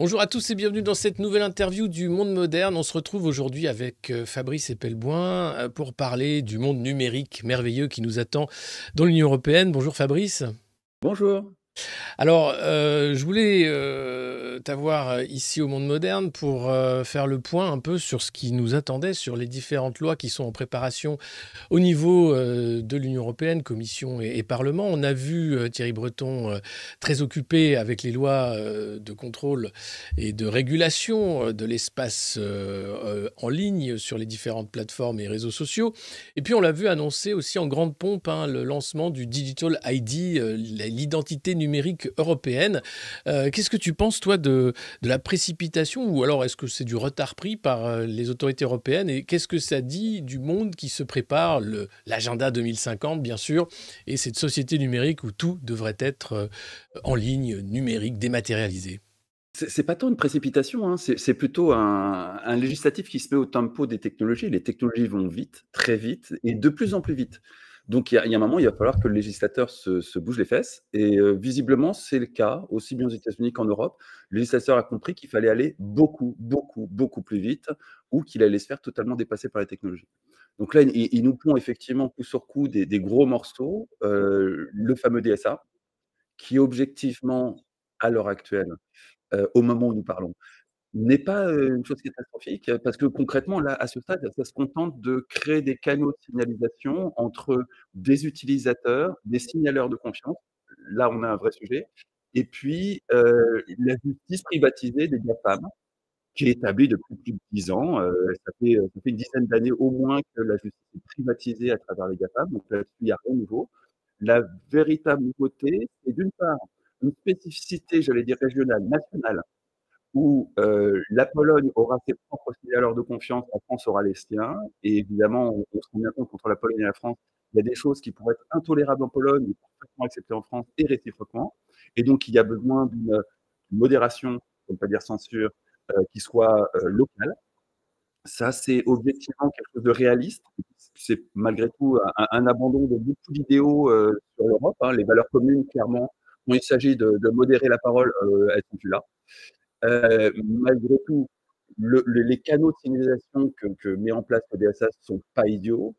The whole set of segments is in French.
Bonjour à tous et bienvenue dans cette nouvelle interview du Monde moderne. On se retrouve aujourd'hui avec euh, Fabrice Epelboin euh, pour parler du monde numérique merveilleux qui nous attend dans l'Union européenne. Bonjour Fabrice. Bonjour. Alors, euh, je voulais euh, t'avoir euh, ici au Monde Moderne pour faire le point un peu sur ce qui nous attendait, sur les différentes lois qui sont en préparation au niveau de l'Union européenne, Commission et, Parlement. On a vu Thierry Breton très occupé avec les lois de contrôle et de régulation de l'espace en ligne sur les différentes plateformes et réseaux sociaux. Et puis, on l'a vu annoncer aussi en grande pompe hein, le lancement du Digital ID, l'identité numérique numérique européenne. Euh, qu'est-ce que tu penses, toi, de, la précipitation ou alors est-ce que c'est du retard pris par euh, les autorités européennes et qu'est-ce que ça dit du monde qui se prépare, l'agenda 2050, bien sûr, et cette société numérique où tout devrait être euh, en ligne, numérique, dématérialisé c'est pas tant une précipitation, hein, c'est plutôt un, un, législatif qui se met au tempo des technologies. Les technologies vont vite, très vite, et de plus en plus vite. Donc il y, a, un moment, il va falloir que le législateur se, bouge les fesses. Et euh, visiblement, c'est le cas, aussi bien aux États-Unis qu'en Europe. Le législateur a compris qu'il fallait aller beaucoup, beaucoup, beaucoup plus vite ou qu'il allait se faire totalement dépasser par les technologies. Donc là, il, nous pond effectivement coup sur coup des, gros morceaux, euh, le fameux DSA, qui objectivement, à l'heure actuelle, euh, au moment où nous parlons, n'est pas une chose catastrophique, parce que concrètement, là, à ce stade, ça se contente de créer des canaux de signalisation entre des utilisateurs, des signaleurs de confiance, là on a un vrai sujet, et puis la justice privatisée des GAFAM, qui est établie depuis plus de dix ans. ça, fait, une dizaine d'années au moins que la justice est privatisée à travers les GAFAM, donc là il n'y a rien de nouveau. La véritable nouveauté, c'est d'une part une spécificité, j'allais dire régionale, nationale, où euh, la Pologne aura ses propres signaleurs de confiance, la France aura les siens. Et évidemment, on, se rend bien compte qu'entre la Pologne et la France, il y a des choses qui pourraient être intolérables en Pologne, mais parfaitement acceptées en France et réciproquement. Et donc, il y a besoin d'une modération, on ne pas dire censure, euh, qui soit euh, locale. Ça, c'est objectivement quelque chose de réaliste. C'est malgré tout un, abandon de beaucoup d'idéaux euh, sur l'Europe. Hein, les valeurs communes, clairement, quand il s'agit de, de, modérer la parole, elles sont plus là. Euh, malgré tout, les canaux de signalisation que, met en place le DSA ne sont pas idiots.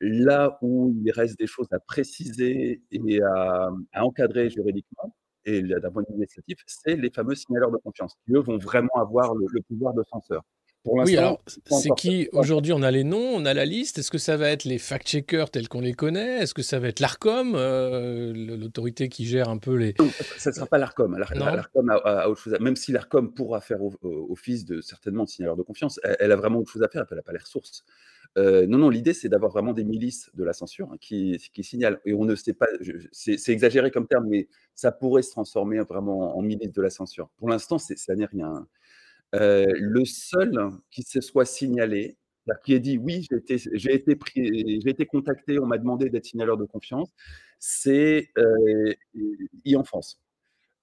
Là où il reste des choses à préciser et à, encadrer juridiquement, et d'un point de vue législatif, c'est les fameux signaleurs de confiance, qui eux vont vraiment avoir le, le pouvoir de censeur oui, alors c'est qui aujourd'hui On a les noms, on a la liste. Est-ce que ça va être les fact-checkers tels qu'on les connaît Est-ce que ça va être l'ARCOM, euh, l'autorité qui gère un peu les. ça ne sera pas l'ARCOM. L'ARCOM Même si l'ARCOM pourra faire office de certainement de signaleur de confiance, elle, a vraiment autre chose à faire. Elle n'a pas les ressources. Euh, non, non, l'idée c'est d'avoir vraiment des milices de la censure hein, qui, qui, signalent. Et on ne sait pas, c'est exagéré comme terme, mais ça pourrait se transformer vraiment en milice de la censure. Pour l'instant, ça n'est rien le seul qui se soit signalé, qui ait dit oui, j'ai été, été contacté, on m'a demandé d'être signaleur de confiance, c'est e-enfance.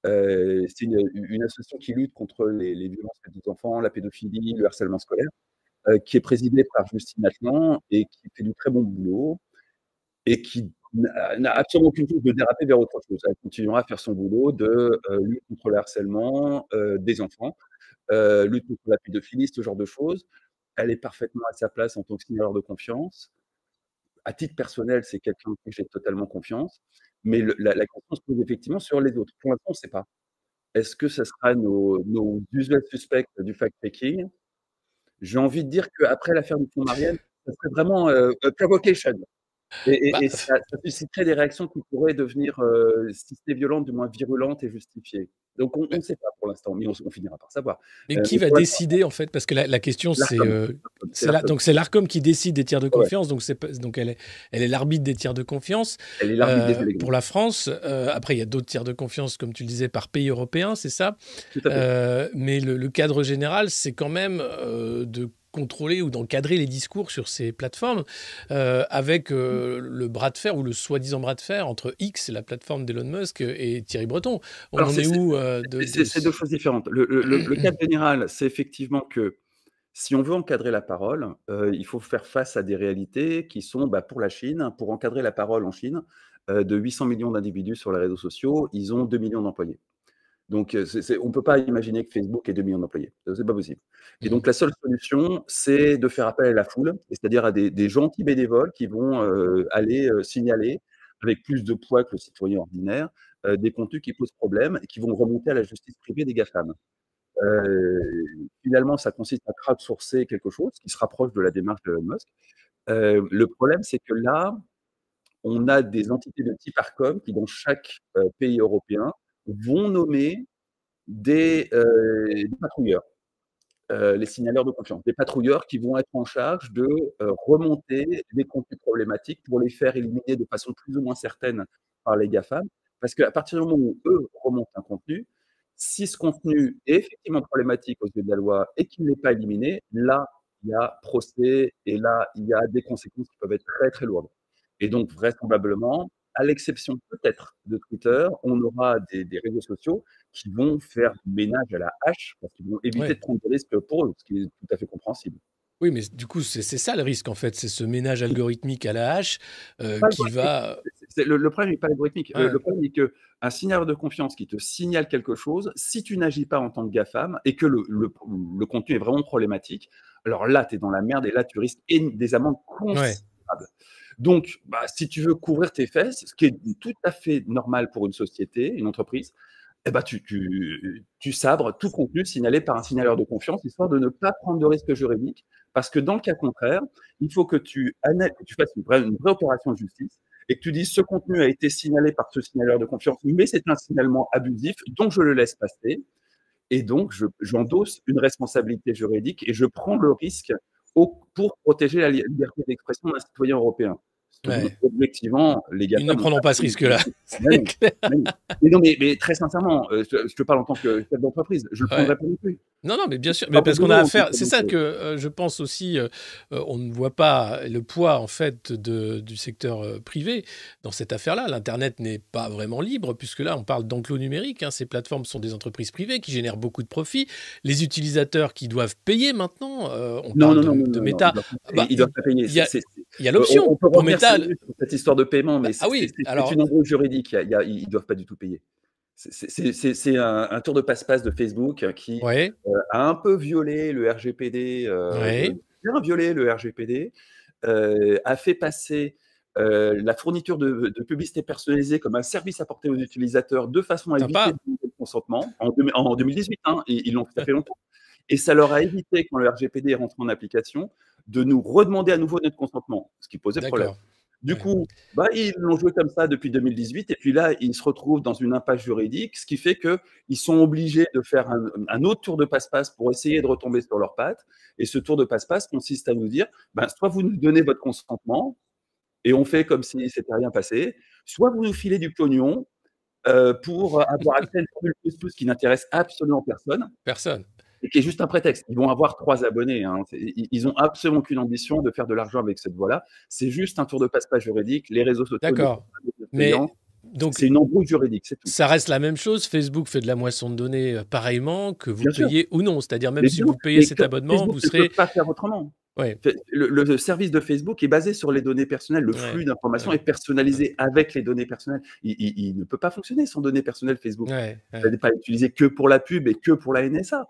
c'est une, association qui lutte contre les, violences faites aux enfants, la pédophilie, le harcèlement scolaire, qui est présidée par Justine Atlan et qui fait du très bon boulot et qui n'a absolument aucune chose de déraper vers autre chose. Elle continuera à faire son boulot de lutte contre le harcèlement des enfants euh, lutte contre la pédophilie, ce genre de choses. Elle est parfaitement à sa place en tant que signaleur de confiance. À titre personnel, c'est quelqu'un qui j'ai totalement confiance. Mais la, confiance question se pose effectivement sur les autres. Pour l'instant, on ne sait pas. Est-ce que ce sera nos, nos usuels suspects du fact-checking J'ai envie de dire qu'après l'affaire du fonds Marianne, ça serait vraiment euh, euh, provocation. Et, bah, ça, susciterait des réactions qui pourraient devenir, euh, si c'était violente, du moins virulentes et justifiées. Donc on ne sait pas pour l'instant, mais on, finira par savoir. Mais euh, qui va décider en fait Parce que la, question c'est euh, donc c'est l'Arcom qui décide des tiers de confiance, donc c'est donc elle est elle est l'arbitre des tiers de confiance. Elle est pour la France. après il y a d'autres tiers de confiance comme tu le disais par pays européen, c'est ça. mais le, cadre général c'est quand même de contrôler ou d'encadrer les discours sur ces plateformes euh, avec euh, le bras de fer ou le soi-disant bras de fer entre X, la plateforme d'Elon Musk, et Thierry Breton. On où euh, C'est deux choses différentes. Le, cas général, c'est effectivement que si on veut encadrer la parole, il faut faire face à des réalités qui sont, bah, pour la Chine, pour encadrer la parole en Chine, de 800 millions d'individus sur les réseaux sociaux, ils ont 2 millions d'employés. Donc, on ne peut pas imaginer que Facebook ait 2 millions d'employés. Ce n'est pas possible. Et mmh. donc, la seule solution, c'est de faire appel à la foule, c'est-à-dire à, des, gentils bénévoles qui vont aller signaler avec plus de poids que le citoyen ordinaire des contenus qui posent problème et qui vont remonter à la justice privée des GAFAM. finalement, ça consiste à crowdsourcer quelque chose qui se rapproche de la démarche de Elon le problème, c'est que là, on a des entités de type ARCOM qui, dans chaque pays européen, vont nommer des, euh, patrouilleurs. Euh, les signaleurs de confiance, des patrouilleurs qui vont être en charge de euh, remonter les contenus problématiques pour les faire éliminer de façon plus ou moins certaine par les GAFAM. Parce qu'à partir du moment où eux remontent un contenu, si ce contenu est effectivement problématique aux yeux de la loi et qu'il n'est pas éliminé, là, il y a procès et là, il y a des conséquences qui peuvent être très, très lourdes. Et donc, vraisemblablement, à l'exception peut-être de Twitter, on aura des, réseaux sociaux qui vont faire ménage à la hache parce qu'ils vont éviter de prendre des risques pour eux, ce qui est tout à fait compréhensible. Oui, mais du coup, c'est ça le risque en fait, c'est ce ménage algorithmique à la hache euh, qui va. le, problème n'est pas algorithmique. Euh, le, problème est que un signal de confiance qui te signale quelque chose, si tu n'agis pas en tant que GAFAM et que le, contenu est vraiment problématique, alors là, tu es dans la merde et là, tu risques des amendes considérables. Donc, bah, si tu veux couvrir tes fesses, ce qui est tout à fait normal pour une société, une entreprise, eh bah, tu, sabres tout contenu signalé par un signaleur de confiance, histoire de ne pas prendre de risque juridique, parce que dans le cas contraire, il faut que tu, tu fasses une vraie, opération de justice et que tu dises ce contenu a été signalé par ce signaleur de confiance, mais c'est un signalement abusif, donc je le laisse passer, et donc j'endosse une responsabilité juridique et je prends le risque pour protéger la liberté d'expression d'un citoyen européen objectivement, les gars. Ils ne prendront pas ce risque-là. Mais, non, mais, très sincèrement, euh, je, te parle en tant que chef d'entreprise, je ne le prendrai pas non plus. Non, non, mais bien sûr, parce qu'on a affaire. C'est ça que euh, je pense aussi. Euh, on ne voit pas le poids en fait de, du secteur privé dans cette affaire-là. L'internet n'est pas vraiment libre puisque là, on parle d'enclos numérique. Hein. Ces plateformes sont des entreprises privées qui génèrent beaucoup de profits. Les utilisateurs qui doivent payer maintenant. on non, parle non, de, non, Meta. ils doivent pas bah, payer. Il y a l'option pour Meta cette histoire de paiement, mais bah, c'est ah une embrouille juridique. ils ne doivent pas du tout payer. C'est un, tour de passe-passe de Facebook qui euh, a un peu violé le RGPD, euh, bien violé le RGPD, euh, a fait passer la fourniture de, publicité personnalisée comme un service apporté aux utilisateurs de façon à éviter le consentement. En, en 2018, hein, ils l'ont fait longtemps. Et ça leur a évité, quand le RGPD est rentré en application, de nous redemander à nouveau notre consentement, ce qui posait problème. Du coup, bah, ils l'ont joué comme ça depuis 2018, et puis là, ils se retrouvent dans une impasse juridique, ce qui fait qu'ils sont obligés de faire un, autre tour de passe-passe pour essayer de retomber sur leurs pattes. Et ce tour de passe-passe consiste à nous dire, ben, soit vous nous donnez votre consentement, et on fait comme si c'était rien passé, soit vous nous filez du pognon euh, pour avoir accès à une formule qui n'intéresse absolument personne. Personne et qui est juste un prétexte. Ils vont avoir trois abonnés. Hein. Ils n'ont absolument aucune ambition de faire de l'argent avec cette voie-là. C'est juste un tour de passe-pas juridique. Les réseaux sociaux. D'accord. Mais donc c'est une embrouille juridique, Ça reste la même chose. Facebook fait de la moisson de données euh, pareillement que vous payez ou non. C'est-à-dire même si vous payez cet abonnement, vous serez. Ne pas faire autrement. Le, service de Facebook est basé sur les données personnelles. Le flux d'informations est personnalisé avec les données personnelles. Il, ne peut pas fonctionner sans données personnelles Facebook. Vous pas utilisé que pour la pub et que pour la NSA.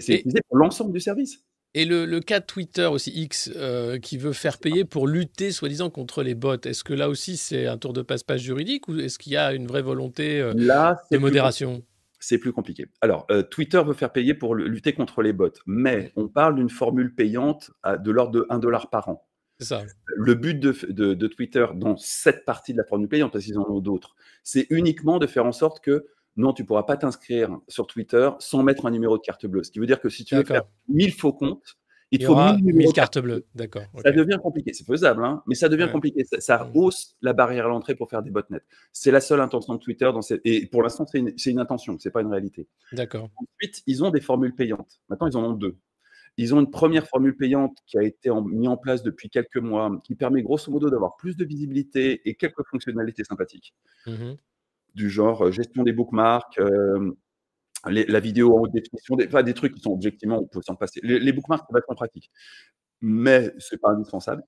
C'est utilisé pour l'ensemble du service. Et le, le, cas Twitter aussi, X, euh, qui veut faire payer pour lutter soi-disant contre les bots, est-ce que là aussi c'est un tour de passe-passe juridique ou est-ce qu'il y a une vraie volonté euh, de modération C'est plus compliqué. Alors, euh, Twitter veut faire payer pour lutter contre les bots, mais on parle d'une formule payante de l'ordre de 1 dollar par an. Ça. Le but de, de, Twitter dans cette partie de la formule payante, parce qu'ils en ont d'autres, c'est uniquement de faire en sorte que non, tu ne pourras pas t'inscrire sur Twitter sans mettre un numéro de carte bleue. Ce qui veut dire que si tu veux faire 1000 faux comptes, il, te faut 1000 cartes bleues. D'accord. Ça devient compliqué. C'est faisable, hein, mais ça devient compliqué. Ça, mm. hausse la barrière à l'entrée pour faire des botnets. C'est la seule intention de Twitter. Dans Et pour l'instant, c'est une, intention, ce n'est pas une réalité. D'accord. Ensuite, ils ont des formules payantes. Maintenant, ils en ont deux. Ils ont une première formule payante qui a été mise en place depuis quelques mois, qui permet grosso modo d'avoir plus de visibilité et quelques fonctionnalités sympathiques. Mm-hmm du genre euh, gestion des bookmarks, euh, la vidéo en haute définition, des, des trucs qui sont objectivement, on peut s'en passer. Les, ça va être en pratique, mais ce n'est pas indispensable.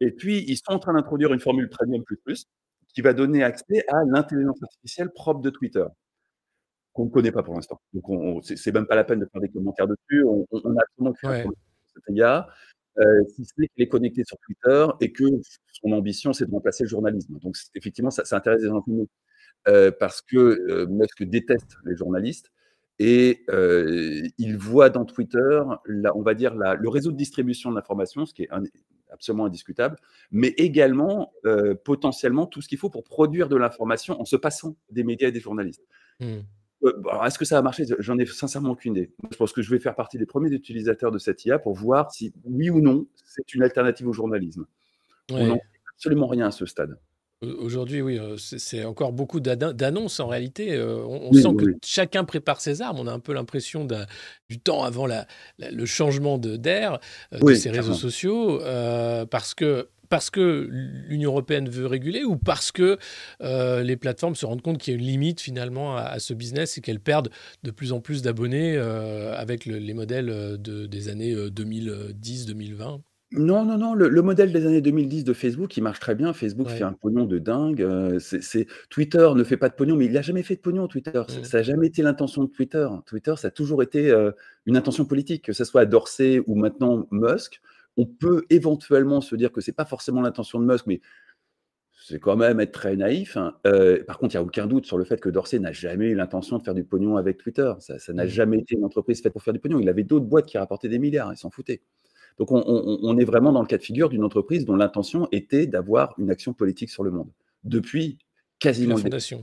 Et puis, ils sont en train d'introduire une formule Premium Plus Plus qui va donner accès à l'intelligence artificielle propre de Twitter, qu'on ne connaît pas pour l'instant. Donc, on, n'est c'est même pas la peine de faire des commentaires dessus. On, a absolument ouais. à ce euh, si ce qu'il est connecté sur Twitter et que son ambition, c'est de remplacer le journalisme. Donc, effectivement, ça, ça intéresse des gens comme nous. Euh, parce que euh, Musk déteste les journalistes et euh, il voit dans Twitter, on va dire, le réseau de distribution de l'information, ce qui est absolument indiscutable, mais également potentiellement tout ce qu'il faut pour produire de l'information en se passant des médias et des journalistes. Mmh. Alors, Est-ce que ça va marcher J'en ai sincèrement aucune idée. Je pense que je vais faire partie des premiers utilisateurs de cette IA pour voir si, oui ou non, c'est une alternative au journalisme. On n'en sait absolument rien à ce stade. Aujourd'hui, oui, euh, c'est encore beaucoup d'annonces en réalité. Euh, on, sent que chacun prépare ses armes. On a un peu l'impression du temps avant le changement d'air de, euh, ces réseaux sociaux, parce que parce que l'Union européenne veut réguler ou parce que les plateformes se rendent compte qu'il y a une limite finalement à, ce business et qu'elles perdent de plus en plus d'abonnés avec les modèles des années 2010-2020 non, non, non. Le, modèle des années 2010 de Facebook, il marche très bien. Facebook fait un pognon de dingue. Euh, c'est, Twitter ne fait pas de pognon, mais il n'a jamais fait de pognon, Twitter. Ça n'a mmh. jamais été l'intention de Twitter. Twitter, ça a toujours été euh, une intention politique, que ce soit Dorsey ou maintenant Musk. On peut éventuellement se dire que ce n'est pas forcément l'intention de Musk, mais c'est quand même être très naïf. Hein. Euh, par contre, il n'y a aucun doute sur le fait que Dorsey n'a jamais eu l'intention de faire du pognon avec Twitter. Ça, n'a mmh. jamais été une entreprise faite pour faire du pognon. Il avait d'autres boîtes qui rapportaient des milliards, il s'en foutait. Donc on, est vraiment dans le cas de figure d'une entreprise dont l'intention était d'avoir une action politique sur le monde depuis quasiment la fondation.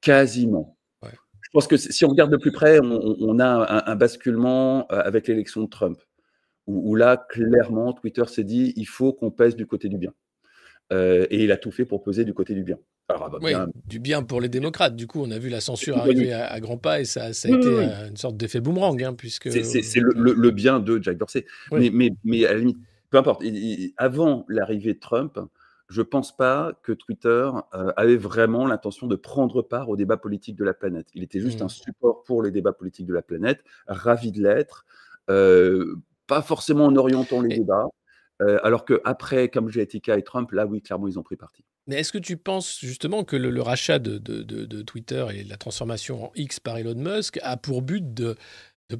Quasiment. Je pense que si on regarde de plus près, on, a un, basculement euh, avec l'élection de Trump, où, là, clairement, Twitter s'est dit il faut qu'on pèse du côté du bien. Euh, et il a tout fait pour peser du côté du bien. Ah bah, oui, du bien pour les démocrates. Du coup, on a vu la censure arriver bah, à, grands pas et ça, ça a été euh, une sorte d'effet boomerang. Hein, puisque... C'est le, bien de Jack Dorsey. Mais, mais, peu importe. avant l'arrivée de Trump, je ne pense pas que Twitter euh, avait vraiment l'intention de prendre part au débat politique de la planète. Il était juste hmm. un support pour les débats politiques de la planète, ravi de l'être, euh, pas forcément en orientant les débats. Alors alors qu'après, comme GATK et Trump, là oui, clairement, ils ont pris parti. Mais est-ce que tu penses justement que le, rachat de, Twitter et la transformation en X par Elon Musk a pour but de,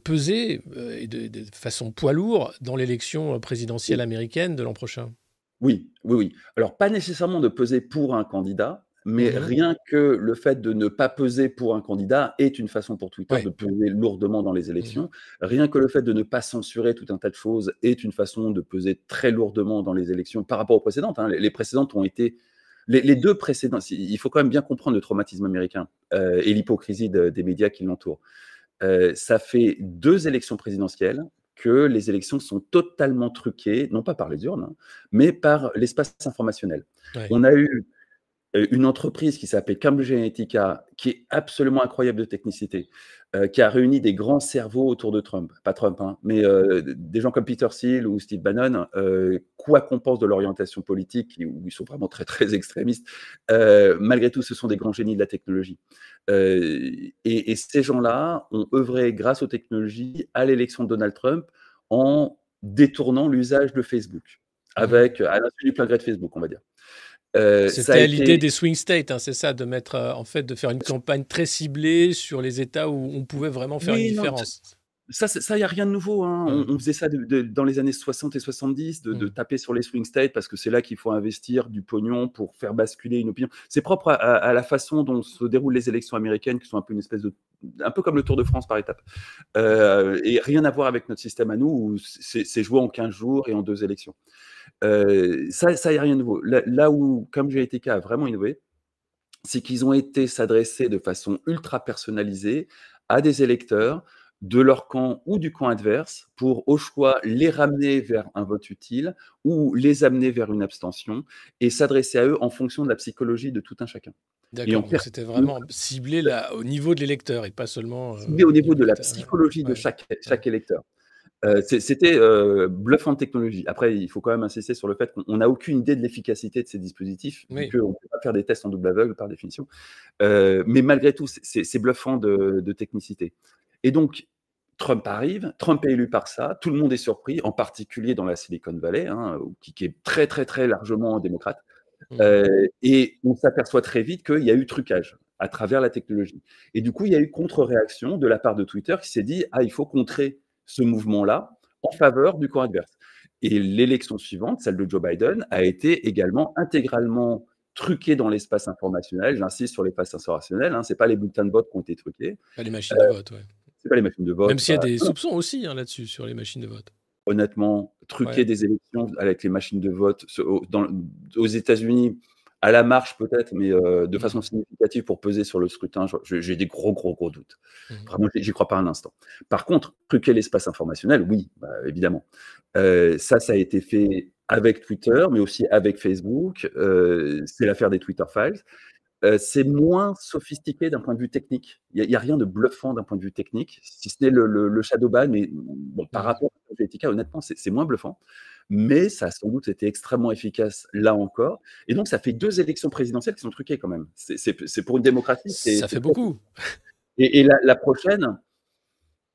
peser euh, et de, façon poids lourd dans l'élection présidentielle américaine de l'an prochain Oui, oui, oui. Alors pas nécessairement de peser pour un candidat, mais mhm. rien que le fait de ne pas peser pour un candidat est une façon pour Twitter de peser lourdement dans les mhm. élections. Rien que le fait de ne pas censurer tout un tas de choses est une façon de peser très lourdement dans les élections par rapport aux précédentes. Hein. Les précédentes ont été les, deux précédents, il faut quand même bien comprendre le traumatisme américain euh, et l'hypocrisie des médias qui l'entourent. Euh, ça fait deux élections présidentielles que les élections sont totalement truquées, non pas par les urnes, hein, mais par l'espace informationnel. On a eu euh, une entreprise qui s'appelle Cambridge Genetica, qui est absolument incroyable de technicité, euh, qui a réuni des grands cerveaux autour de Trump, pas Trump, hein, mais euh, des gens comme Peter Thiel ou Steve Bannon, quoi qu'on pense de l'orientation politique, où ils sont vraiment très très extrémistes, malgré tout, ce sont des grands génies de la technologie. Et, ces gens-là ont œuvré grâce aux technologies à l'élection de Donald Trump en détournant l'usage de Facebook, mmh. avec, à l'insu du plein de Facebook, on va dire. Euh, C'était l'idée des swing states, hein, c'est ça, de mettre euh, en fait de faire une campagne très ciblée sur les États où on pouvait vraiment faire une différence. Ça, ça, y a rien de nouveau. Hein. Mm. On, faisait ça dans les années 60 et 70, de, de mm. taper sur les swing states parce que c'est là qu'il faut investir du pognon pour faire basculer une opinion. C'est propre à, la façon dont se déroulent les élections américaines, qui sont un peu une espèce de, un peu comme le Tour de France par étapes, euh, et rien à voir avec notre système à nous où c'est joué en 15 jours et en deux élections ça, ça a rien de nouveau. Là, où, comme été a vraiment innové, c'est qu'ils ont été s'adresser de façon ultra personnalisée à des électeurs de leur camp ou du camp adverse pour au choix les ramener vers un vote utile ou les amener vers une abstention et s'adresser à eux en fonction de la psychologie de tout un chacun. D'accord, c'était vraiment ciblé au niveau de l'électeur et pas seulement... ciblé au niveau de la psychologie de chaque, chaque électeur. Euh, c'était euh, bluffant de technologie. Après, il faut quand même insister sur le fait qu'on n'a aucune idée de l'efficacité de ces dispositifs, qu'on ne peut pas faire des tests en double aveugle par définition. Euh, mais malgré tout, c'est bluffant de, technicité. Et donc, Trump arrive, Trump est élu par ça, tout le monde est surpris, en particulier dans la Silicon Valley, hein, qui, est très, très, très largement démocrate. Mmh. et on s'aperçoit très vite qu'il y a eu trucage à travers la technologie. Et du coup, il y a eu contre-réaction de la part de Twitter qui s'est dit, ah, il faut contrer ce mouvement-là en faveur du camp adverse. Et l'élection suivante, celle de Joe Biden, a été également intégralement truquée dans l'espace informationnel. J'insiste sur l'espace informationnel. Hein, ce n'est pas les bulletins de vote qui ont été truqués. Pas les machines de euh, vote, C'est pas les machines de vote. Même s'il y a des soupçons aussi hein, là-dessus, sur les machines de vote honnêtement, truquer des élections avec les machines de vote aux États-Unis, à la marche peut-être, mais euh, de mmh. façon significative pour peser sur le scrutin, j'ai des gros, gros, gros doutes. Mmh. Vraiment, j'y crois pas un instant. Par contre, truquer l'espace informationnel, oui, bah, évidemment. Euh, ça, ça a été fait avec Twitter, mais aussi avec Facebook. Euh, c'est l'affaire des Twitter Files. c'est moins sophistiqué d'un point de vue technique. Il n'y a, rien de bluffant d'un point de vue technique, si ce n'est le, le, shadow ban, mais par mmh. rapport à l'éthique, honnêtement, c'est moins bluffant mais ça a sans doute été extrêmement efficace là encore. Et donc, ça fait deux élections présidentielles qui sont truquées quand même. C'est pour une démocratie. Ça fait beaucoup. Et, la, la prochaine,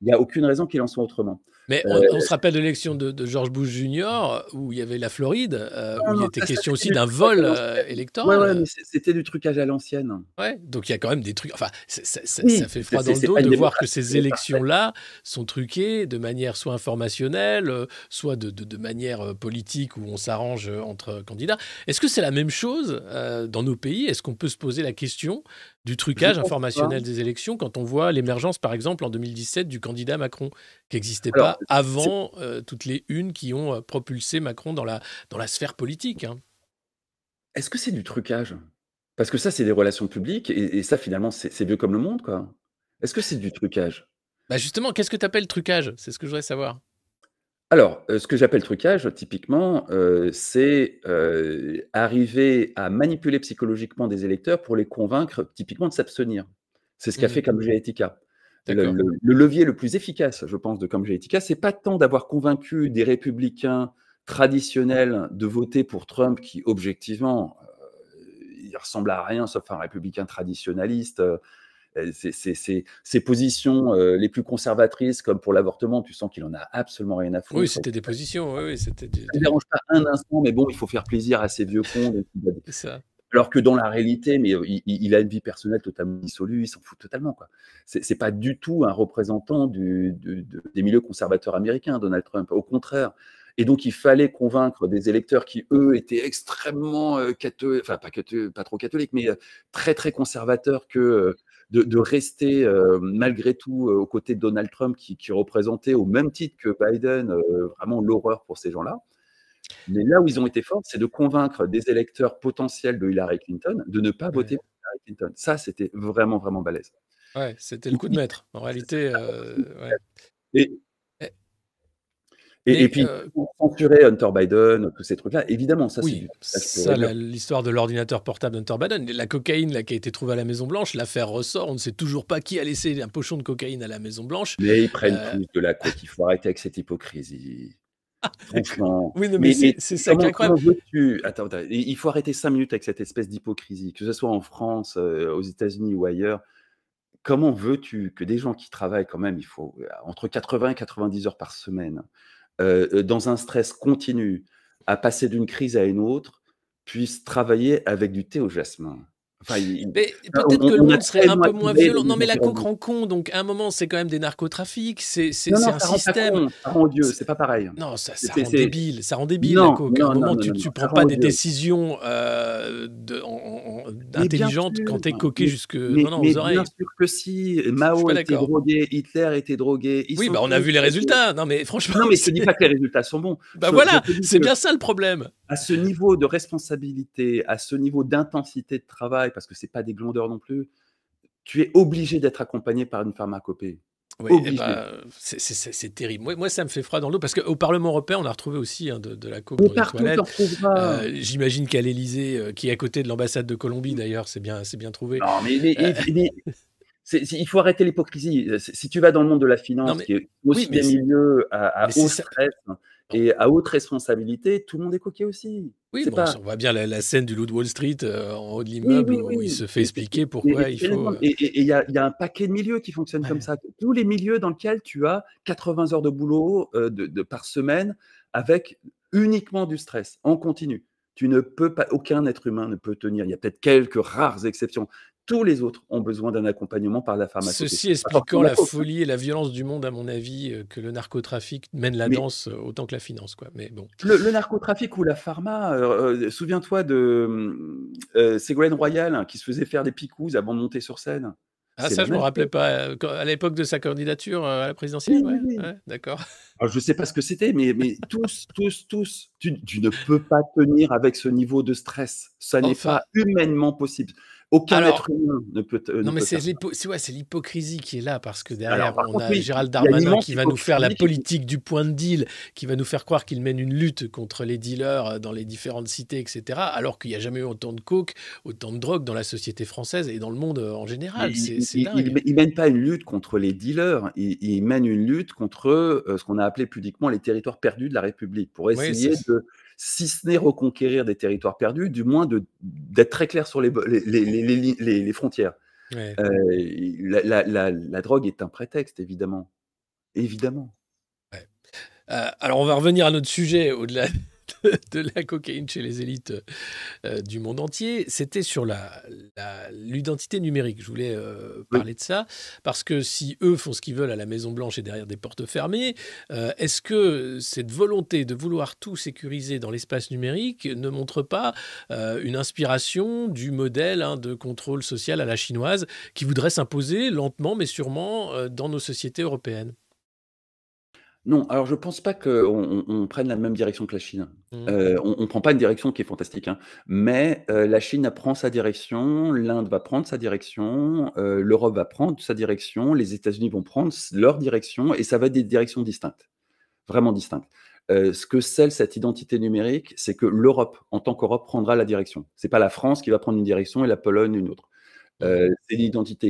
il n'y a aucune raison qu'il en soit autrement. Mais euh, on, se rappelle de l'élection de, George Bush Jr. Euh, où il y avait la Floride, euh, où il était question aussi d'un vol électoral. Oui, mais c'était du trucage à l'ancienne. Ouais, donc il y a quand même des trucs. Enfin, ça fait froid dans le dos de voir que ces élections-là sont truquées de manière soit informationnelle, soit de, manière politique où on s'arrange entre candidats. Est-ce que c'est la même chose dans nos pays Est-ce qu'on peut se poser la question du trucage informationnel des élections quand on voit l'émergence, par exemple, en 2017 du candidat Macron, qui n'existait pas avant euh, toutes les unes qui ont euh, propulsé Macron dans la, dans la sphère politique. Hein. Est-ce que c'est du trucage Parce que ça, c'est des relations publiques et, ça, finalement, c'est vieux comme le monde. quoi. Est-ce que c'est du trucage bah Justement, qu'est-ce que tu appelles trucage C'est ce que je voudrais savoir. Alors, euh, ce que j'appelle trucage, typiquement, c'est arriver à manipuler psychologiquement des électeurs pour les convaincre, typiquement, de s'abstenir. C'est ce qu'a mmh. fait comme Géetica. Le, levier le plus efficace, je pense, de Cambridge ce c'est pas tant d'avoir convaincu des républicains traditionnels de voter pour Trump, qui objectivement, euh, il ressemble à rien sauf un républicain traditionnaliste. Euh, ses, positions euh, les plus conservatrices, comme pour l'avortement, tu sens qu'il en a absolument rien à foutre. Oui, c'était des positions. Oui, c'était. Ça dérange pas un instant, mais bon, il faut faire plaisir à ces vieux cons. ça. Alors que dans la réalité, mais euh, il, a une vie personnelle totalement dissolue, il s'en fout totalement. Quoi. C'est, pas du tout un représentant du, des milieux conservateurs américains, Donald Trump. Au contraire. Et donc, il fallait convaincre des électeurs qui, eux, étaient extrêmement euh, catholiques, enfin, pas, pas trop catholiques, mais euh, très, très conservateurs, que de, rester malgré tout aux côtés de Donald Trump, qui, qui, représentait au même titre que Biden vraiment l'horreur pour ces gens-là. Mais là où ils ont été forts, c'est de convaincre des électeurs potentiels de Hillary Clinton de ne pas voter pour Hillary Clinton. Ça, c'était vraiment, vraiment balèze. Ouais, c'était le coup de maître. En réalité, euh, et, et, puis, euh, pour censurer Hunter Biden, tous ces trucs-là, évidemment, ça, oui, c'est l'histoire de l'ordinateur portable d'Hunter Biden. La cocaïne là, qui a été trouvée à la Maison-Blanche, l'affaire ressort. On ne sait toujours pas qui a laissé un pochon de cocaïne à la Maison-Blanche. Mais ils prennent euh, plus de la coque. Il faut arrêter avec cette hypocrisie. Franchement. mais, c'est ça tu... attends, il faut arrêter cinq minutes avec cette espèce d'hypocrisie, que ce soit en France, euh, aux États-Unis ou ailleurs. Comment veux-tu que des gens qui travaillent quand même, il faut euh, entre 80 et 90 heures par semaine, euh, dans un stress continu, à passer d'une crise à une autre, puissent travailler avec du thé au jasmin euh, peut-être que le monde serait un peu moins violent. Non, mais la coke rend con. Donc, à un moment, c'est quand même des narcotrafics. C'est un système. Ça Dieu, c'est pas pareil. Non, ça, ça rend débile. Ça rend débile la coke. à un moment, tu ne prends pas des décisions euh, de, intelligentes quand tu es coqué jusque non, non, aux oreilles. Bien sûr que si Mao était drogué, Hitler était drogué. Oui, bah, on a vu les résultats. Non, mais franchement. Non, mais je ne dis pas que les résultats sont bons. Bah voilà, c'est bien ça le problème. À ce niveau de responsabilité, à ce niveau d'intensité de travail, parce que c'est pas des glondeurs non plus. Tu es obligé d'être accompagné par une pharmacopée. Oui, eh ben, c'est terrible. Moi, ça me fait froid dans l'eau parce qu'au Parlement européen, on a retrouvé aussi hein, de, de, la coke euh, J'imagine qu'à l'Elysée, euh, qui est à côté de l'ambassade de Colombie d'ailleurs, c'est bien, bien trouvé. Non, mais il faut arrêter l'hypocrisie. Euh, si tu vas dans le monde de la finance, qui est aussi des milieux à, haut stress et à haute responsabilité, tout le monde est coquet aussi. Oui, on voit bien la, scène du loup de Wall Street euh, en haut de l'immeuble où il se fait expliquer pourquoi il faut. Euh, et il y, a un paquet de milieux qui fonctionnent comme ça. Tous les milieux dans lesquels tu as 80 heures de boulot de, par semaine avec uniquement du stress en continu. Tu ne peux pas, aucun être humain ne peut tenir. Il y a peut-être quelques rares exceptions, tous les autres ont besoin d'un accompagnement par la pharmacie. Ceci expliquant la folie et la violence du monde, à mon avis, euh, que le narcotrafic mène la danse euh, autant que la finance. Quoi. Mais bon. le, narcotrafic ou la pharma, euh, souviens-toi de Ségolène Royal hein, qui se faisait faire des picouses avant de monter sur scène. Ah, ça, je ne me rappelais pas. À l'époque de sa candidature à la présidentielle, d'accord. je ne sais pas ce que c'était, mais, mais tous, tous, tous, tu, ne peux pas tenir avec ce niveau de stress. Ça n'est pas humainement possible. Aucun être humain ne peut. Euh, non, mais c'est l'hypocrisie qui est là, parce que derrière, on a Gérald Darmanin qui va nous faire la politique du point de deal, qui va nous faire croire qu'il mène une lutte contre les dealers euh, dans les différentes cités, etc., alors qu'il n'y a jamais eu autant de coke, autant de drogue dans la société française et dans le monde euh, en général. Il, il, mène pas une lutte contre les dealers, il, mène une lutte contre ce qu'on a appelé pudiquement les territoires perdus de la République, pour essayer de si ce n'est reconquérir des territoires perdus, du moins d'être très clair sur les, frontières. la, drogue est un prétexte, évidemment. Évidemment. Euh, alors, on va revenir à notre sujet au-delà de, la cocaïne chez les élites euh, du monde entier, c'était sur l'identité la, numérique. Je voulais euh, parler de ça, parce que si eux font ce qu'ils veulent à la Maison-Blanche et derrière des portes fermées, euh, est-ce que cette volonté de vouloir tout sécuriser dans l'espace numérique ne montre pas une inspiration du modèle hein, de contrôle social à la chinoise qui voudrait s'imposer lentement mais sûrement dans nos sociétés européennes non, alors je pense pas qu'on prenne la même direction que la Chine. Mmh. Euh, on, ne prend pas une direction qui est fantastique, hein. mais euh, la Chine prend sa direction, l'Inde va prendre sa direction, euh, l'Europe va prendre sa direction, les États-Unis vont prendre leur direction, et ça va être des directions distinctes, vraiment distinctes. ce que celle cette identité numérique, c'est que l'Europe, en tant qu'Europe, prendra la direction. n'est pas la France qui va prendre une direction et la Pologne une autre. Euh, c'est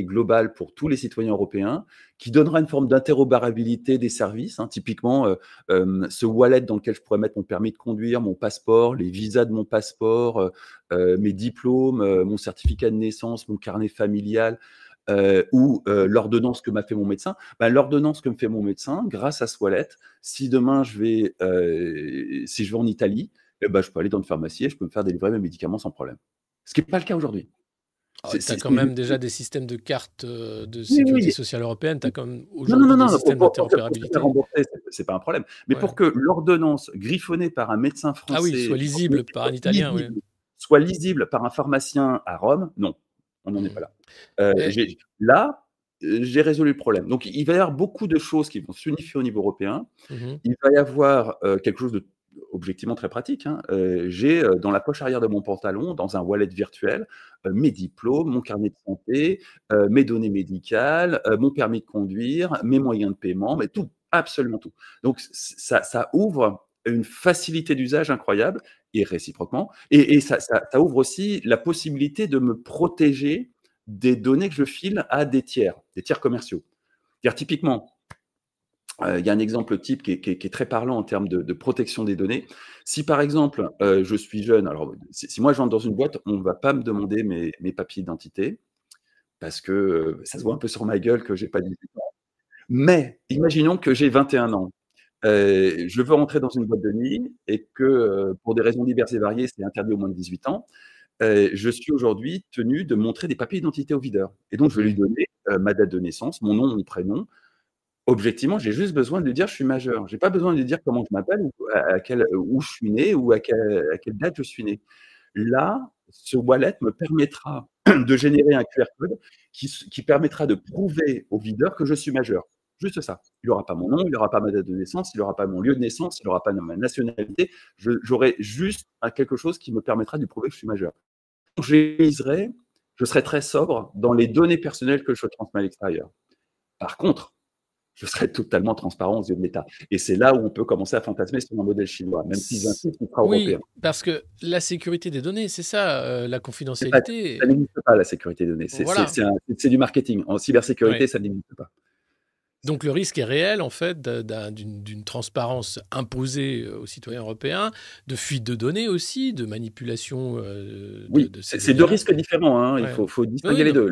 une globale pour tous les citoyens européens qui donnera une forme d'interopérabilité des services. Hein. Typiquement, euh, euh, ce wallet dans lequel je pourrais mettre mon permis de conduire, mon passeport, les visas de mon passeport, mes diplômes, mon certificat de naissance, mon carnet familial. ou l'ordonnance que m'a fait mon médecin, ben, l'ordonnance que me fait mon médecin, grâce à ce wallet, si demain je vais, si je vais en Italie, eh ben, je peux aller dans une pharmacie et je peux me faire délivrer mes médicaments sans problème. Ce qui n'est pas le cas aujourd'hui. Ah, t'as quand même déjà des systèmes de cartes euh, de sécurité sociale européenne, tu quand même aujourd'hui non, non, non, C'est pas un problème. Mais pour que l'ordonnance griffonnée par un médecin ah français soit lisible par un Italien, soit lisible par un pharmacien à Rome, non, on n'en est hmm. pas là. Euh, eh. Là, euh, j'ai résolu le problème. Donc, il va y avoir beaucoup de choses qui vont s'unifier au niveau européen. Mmh il va y avoir quelque chose de objectivement très pratique. Hein. Euh, j'ai euh, dans la poche arrière de mon pantalon, dans un wallet virtuel, euh, mes diplômes, mon carnet de santé, mes données médicales, mon permis de conduire, mes moyens de paiement, mais tout, absolument tout. Donc ça, ouvre une facilité d'usage incroyable et réciproquement. Et, ça, ouvre aussi la possibilité de me protéger des données que je file à des tiers, des tiers commerciaux. cest typiquement, euh, il y a un exemple type qui est, très parlant en termes de, protection des données. Si par exemple, euh, je suis jeune, alors si, moi moi j'entre dans une boîte, on ne va pas me demander mes, papiers d'identité parce que euh, ça se voit un peu sur ma gueule que je n'ai pas 18 ans. Mais imaginons que j'ai 21 ans. je veux rentrer dans une boîte de nuit et que pour des raisons diverses et variées, c'est interdit au moins de 18 ans. je suis aujourd'hui tenu de montrer des papiers d'identité au videur. Et donc, je vais lui donner ma date de naissance, mon nom, mon prénom, objectivement, j'ai juste besoin de lui dire je suis majeur. J'ai pas besoin de dire comment je m'appelle, ou à quel, euh, où je suis né, ou à, quelle date je suis né. Là, ce wallet me permettra de générer un QR code qui, permettra de prouver au videur que je suis majeur. Juste ça. Il n'y aura pas mon nom, il n'y aura pas ma date de naissance, il n'y aura pas mon lieu de naissance, il n'y aura pas ma nationalité. J'aurai juste euh, quelque chose qui me permettra de prouver que je suis majeur. je serai très sobre dans les données personnelles que je transmets à l'extérieur. Par contre, je serai totalement transparent aux yeux de l'État. Et c'est là où on peut commencer à fantasmer sur un modèle chinois, même s'ils insistent ultra européen. Oui, parce que la sécurité des données, c'est ça, euh, la confidentialité. ça n'existe pas, la sécurité des données. C'est du marketing. En cybersécurité, ça n'existe pas. Donc le risque est réel, en fait, d'une transparence imposée euh, aux citoyens européens, de fuite de données aussi, de manipulation. Euh, oui, c'est deux risques différents. Hein. Il faut, distinguer les deux.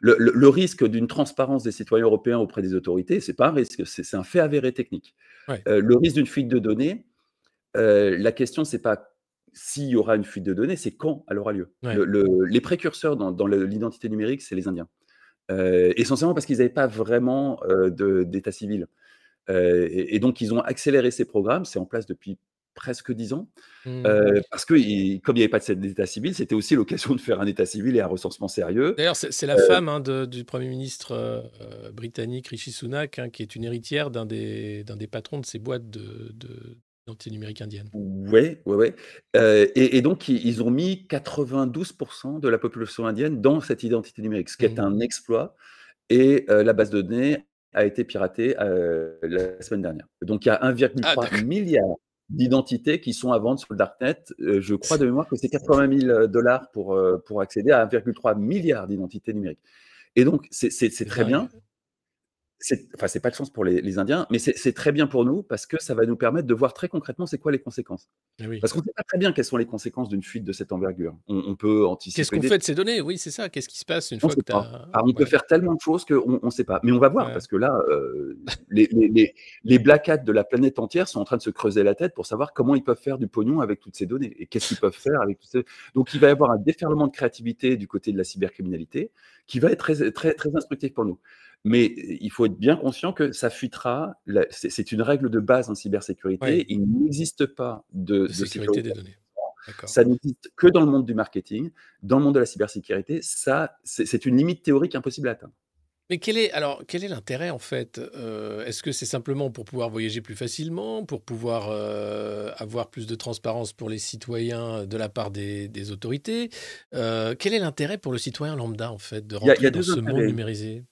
Le, risque d'une transparence des citoyens européens auprès des autorités, n'est pas un risque, c'est un fait avéré technique. Euh, le risque d'une fuite de données, la question c'est pas s'il y aura une fuite de données, c'est quand elle aura lieu. les précurseurs dans l'identité numérique, c'est les Indiens. Euh, essentiellement parce qu'ils n'avaient pas vraiment euh, d'état civil. Euh, et, donc, ils ont accéléré ces programmes. C'est en place depuis presque dix ans. Mmh. parce que, comme il n'y avait pas d'état civil, c'était aussi l'occasion de faire un état civil et un recensement sérieux. D'ailleurs, c'est la femme hein, du Premier ministre britannique Rishi Sunak, hein, qui est une héritière d'un des, patrons de ces boîtes de, numérique indienne. Oui, oui, oui. Euh, et, donc, ils ont mis 92% de la population indienne dans cette identité numérique, ce qui est mmh. un exploit. Et euh, la base de données a été piratée euh, la semaine dernière. Donc, il y a 1,3 ah, milliard d'identités qui sont à vendre sur le Darknet. je crois de mémoire que c'est 80 000 dollars pour, pour accéder à 1,3 milliard d'identités numériques. Et donc, c'est très bien c'est enfin pas de chance pour les, Indiens, mais c'est très bien pour nous parce que ça va nous permettre de voir très concrètement c'est quoi les conséquences. Eh parce qu'on ne sait pas très bien quelles sont les conséquences d'une fuite de cette envergure. On, peut anticiper. Qu'est-ce qu'on fait de ces données Oui, c'est ça. Qu'est-ce qui se passe une fois que on peut faire tellement de choses qu'on ne sait pas. Mais on va voir parce que là, euh, les, les, de la planète entière sont en train de se creuser la tête pour savoir comment ils peuvent faire du pognon avec toutes ces données et qu'est-ce qu'ils peuvent faire avec toutes ces. Donc il va y avoir un déferlement de créativité du côté de la cybercriminalité qui va être très très, très instructif pour nous. Mais euh, il faut être bien conscient que ça fuitera. C'est une règle de base en cybersécurité. Il n'existe pas de, sécurité, des données. Ça n'existe que dans le monde du marketing. Dans le monde de la cybersécurité, ça, c'est une limite théorique impossible à atteindre. Mais quel est alors quel est l'intérêt en fait euh, Est-ce que c'est simplement pour pouvoir voyager plus facilement, pour pouvoir euh, avoir plus de transparence pour les citoyens de la part des, autorités Quel est l'intérêt pour le citoyen lambda en fait de rentrer dans ce monde numérisé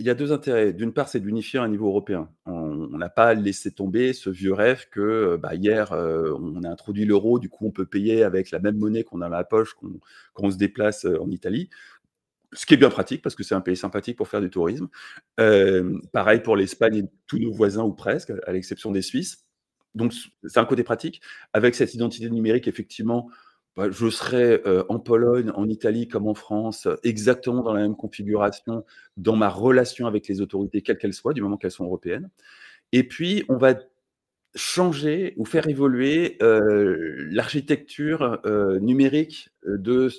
il y a deux intérêts. D'une part, c'est d'unifier un niveau européen. On n'a pas laissé tomber ce vieux rêve que euh, bah, hier, euh, on a introduit l'euro, du coup, on peut payer avec la même monnaie qu'on a dans la poche qu'on, quand on se déplace euh, en Italie. Ce qui est bien pratique parce que c'est un pays sympathique pour faire du tourisme. pareil pour l'Espagne et tous nos voisins ou presque, à l'exception des Suisses. Donc, c'est un côté pratique. Avec cette identité numérique, effectivement, bah, je serai en Pologne, en Italie comme en France, exactement dans la même configuration, dans ma relation avec les autorités, quelles qu'elles soient, du moment qu'elles sont européennes. Et puis, on va changer ou faire évoluer l'architecture numérique de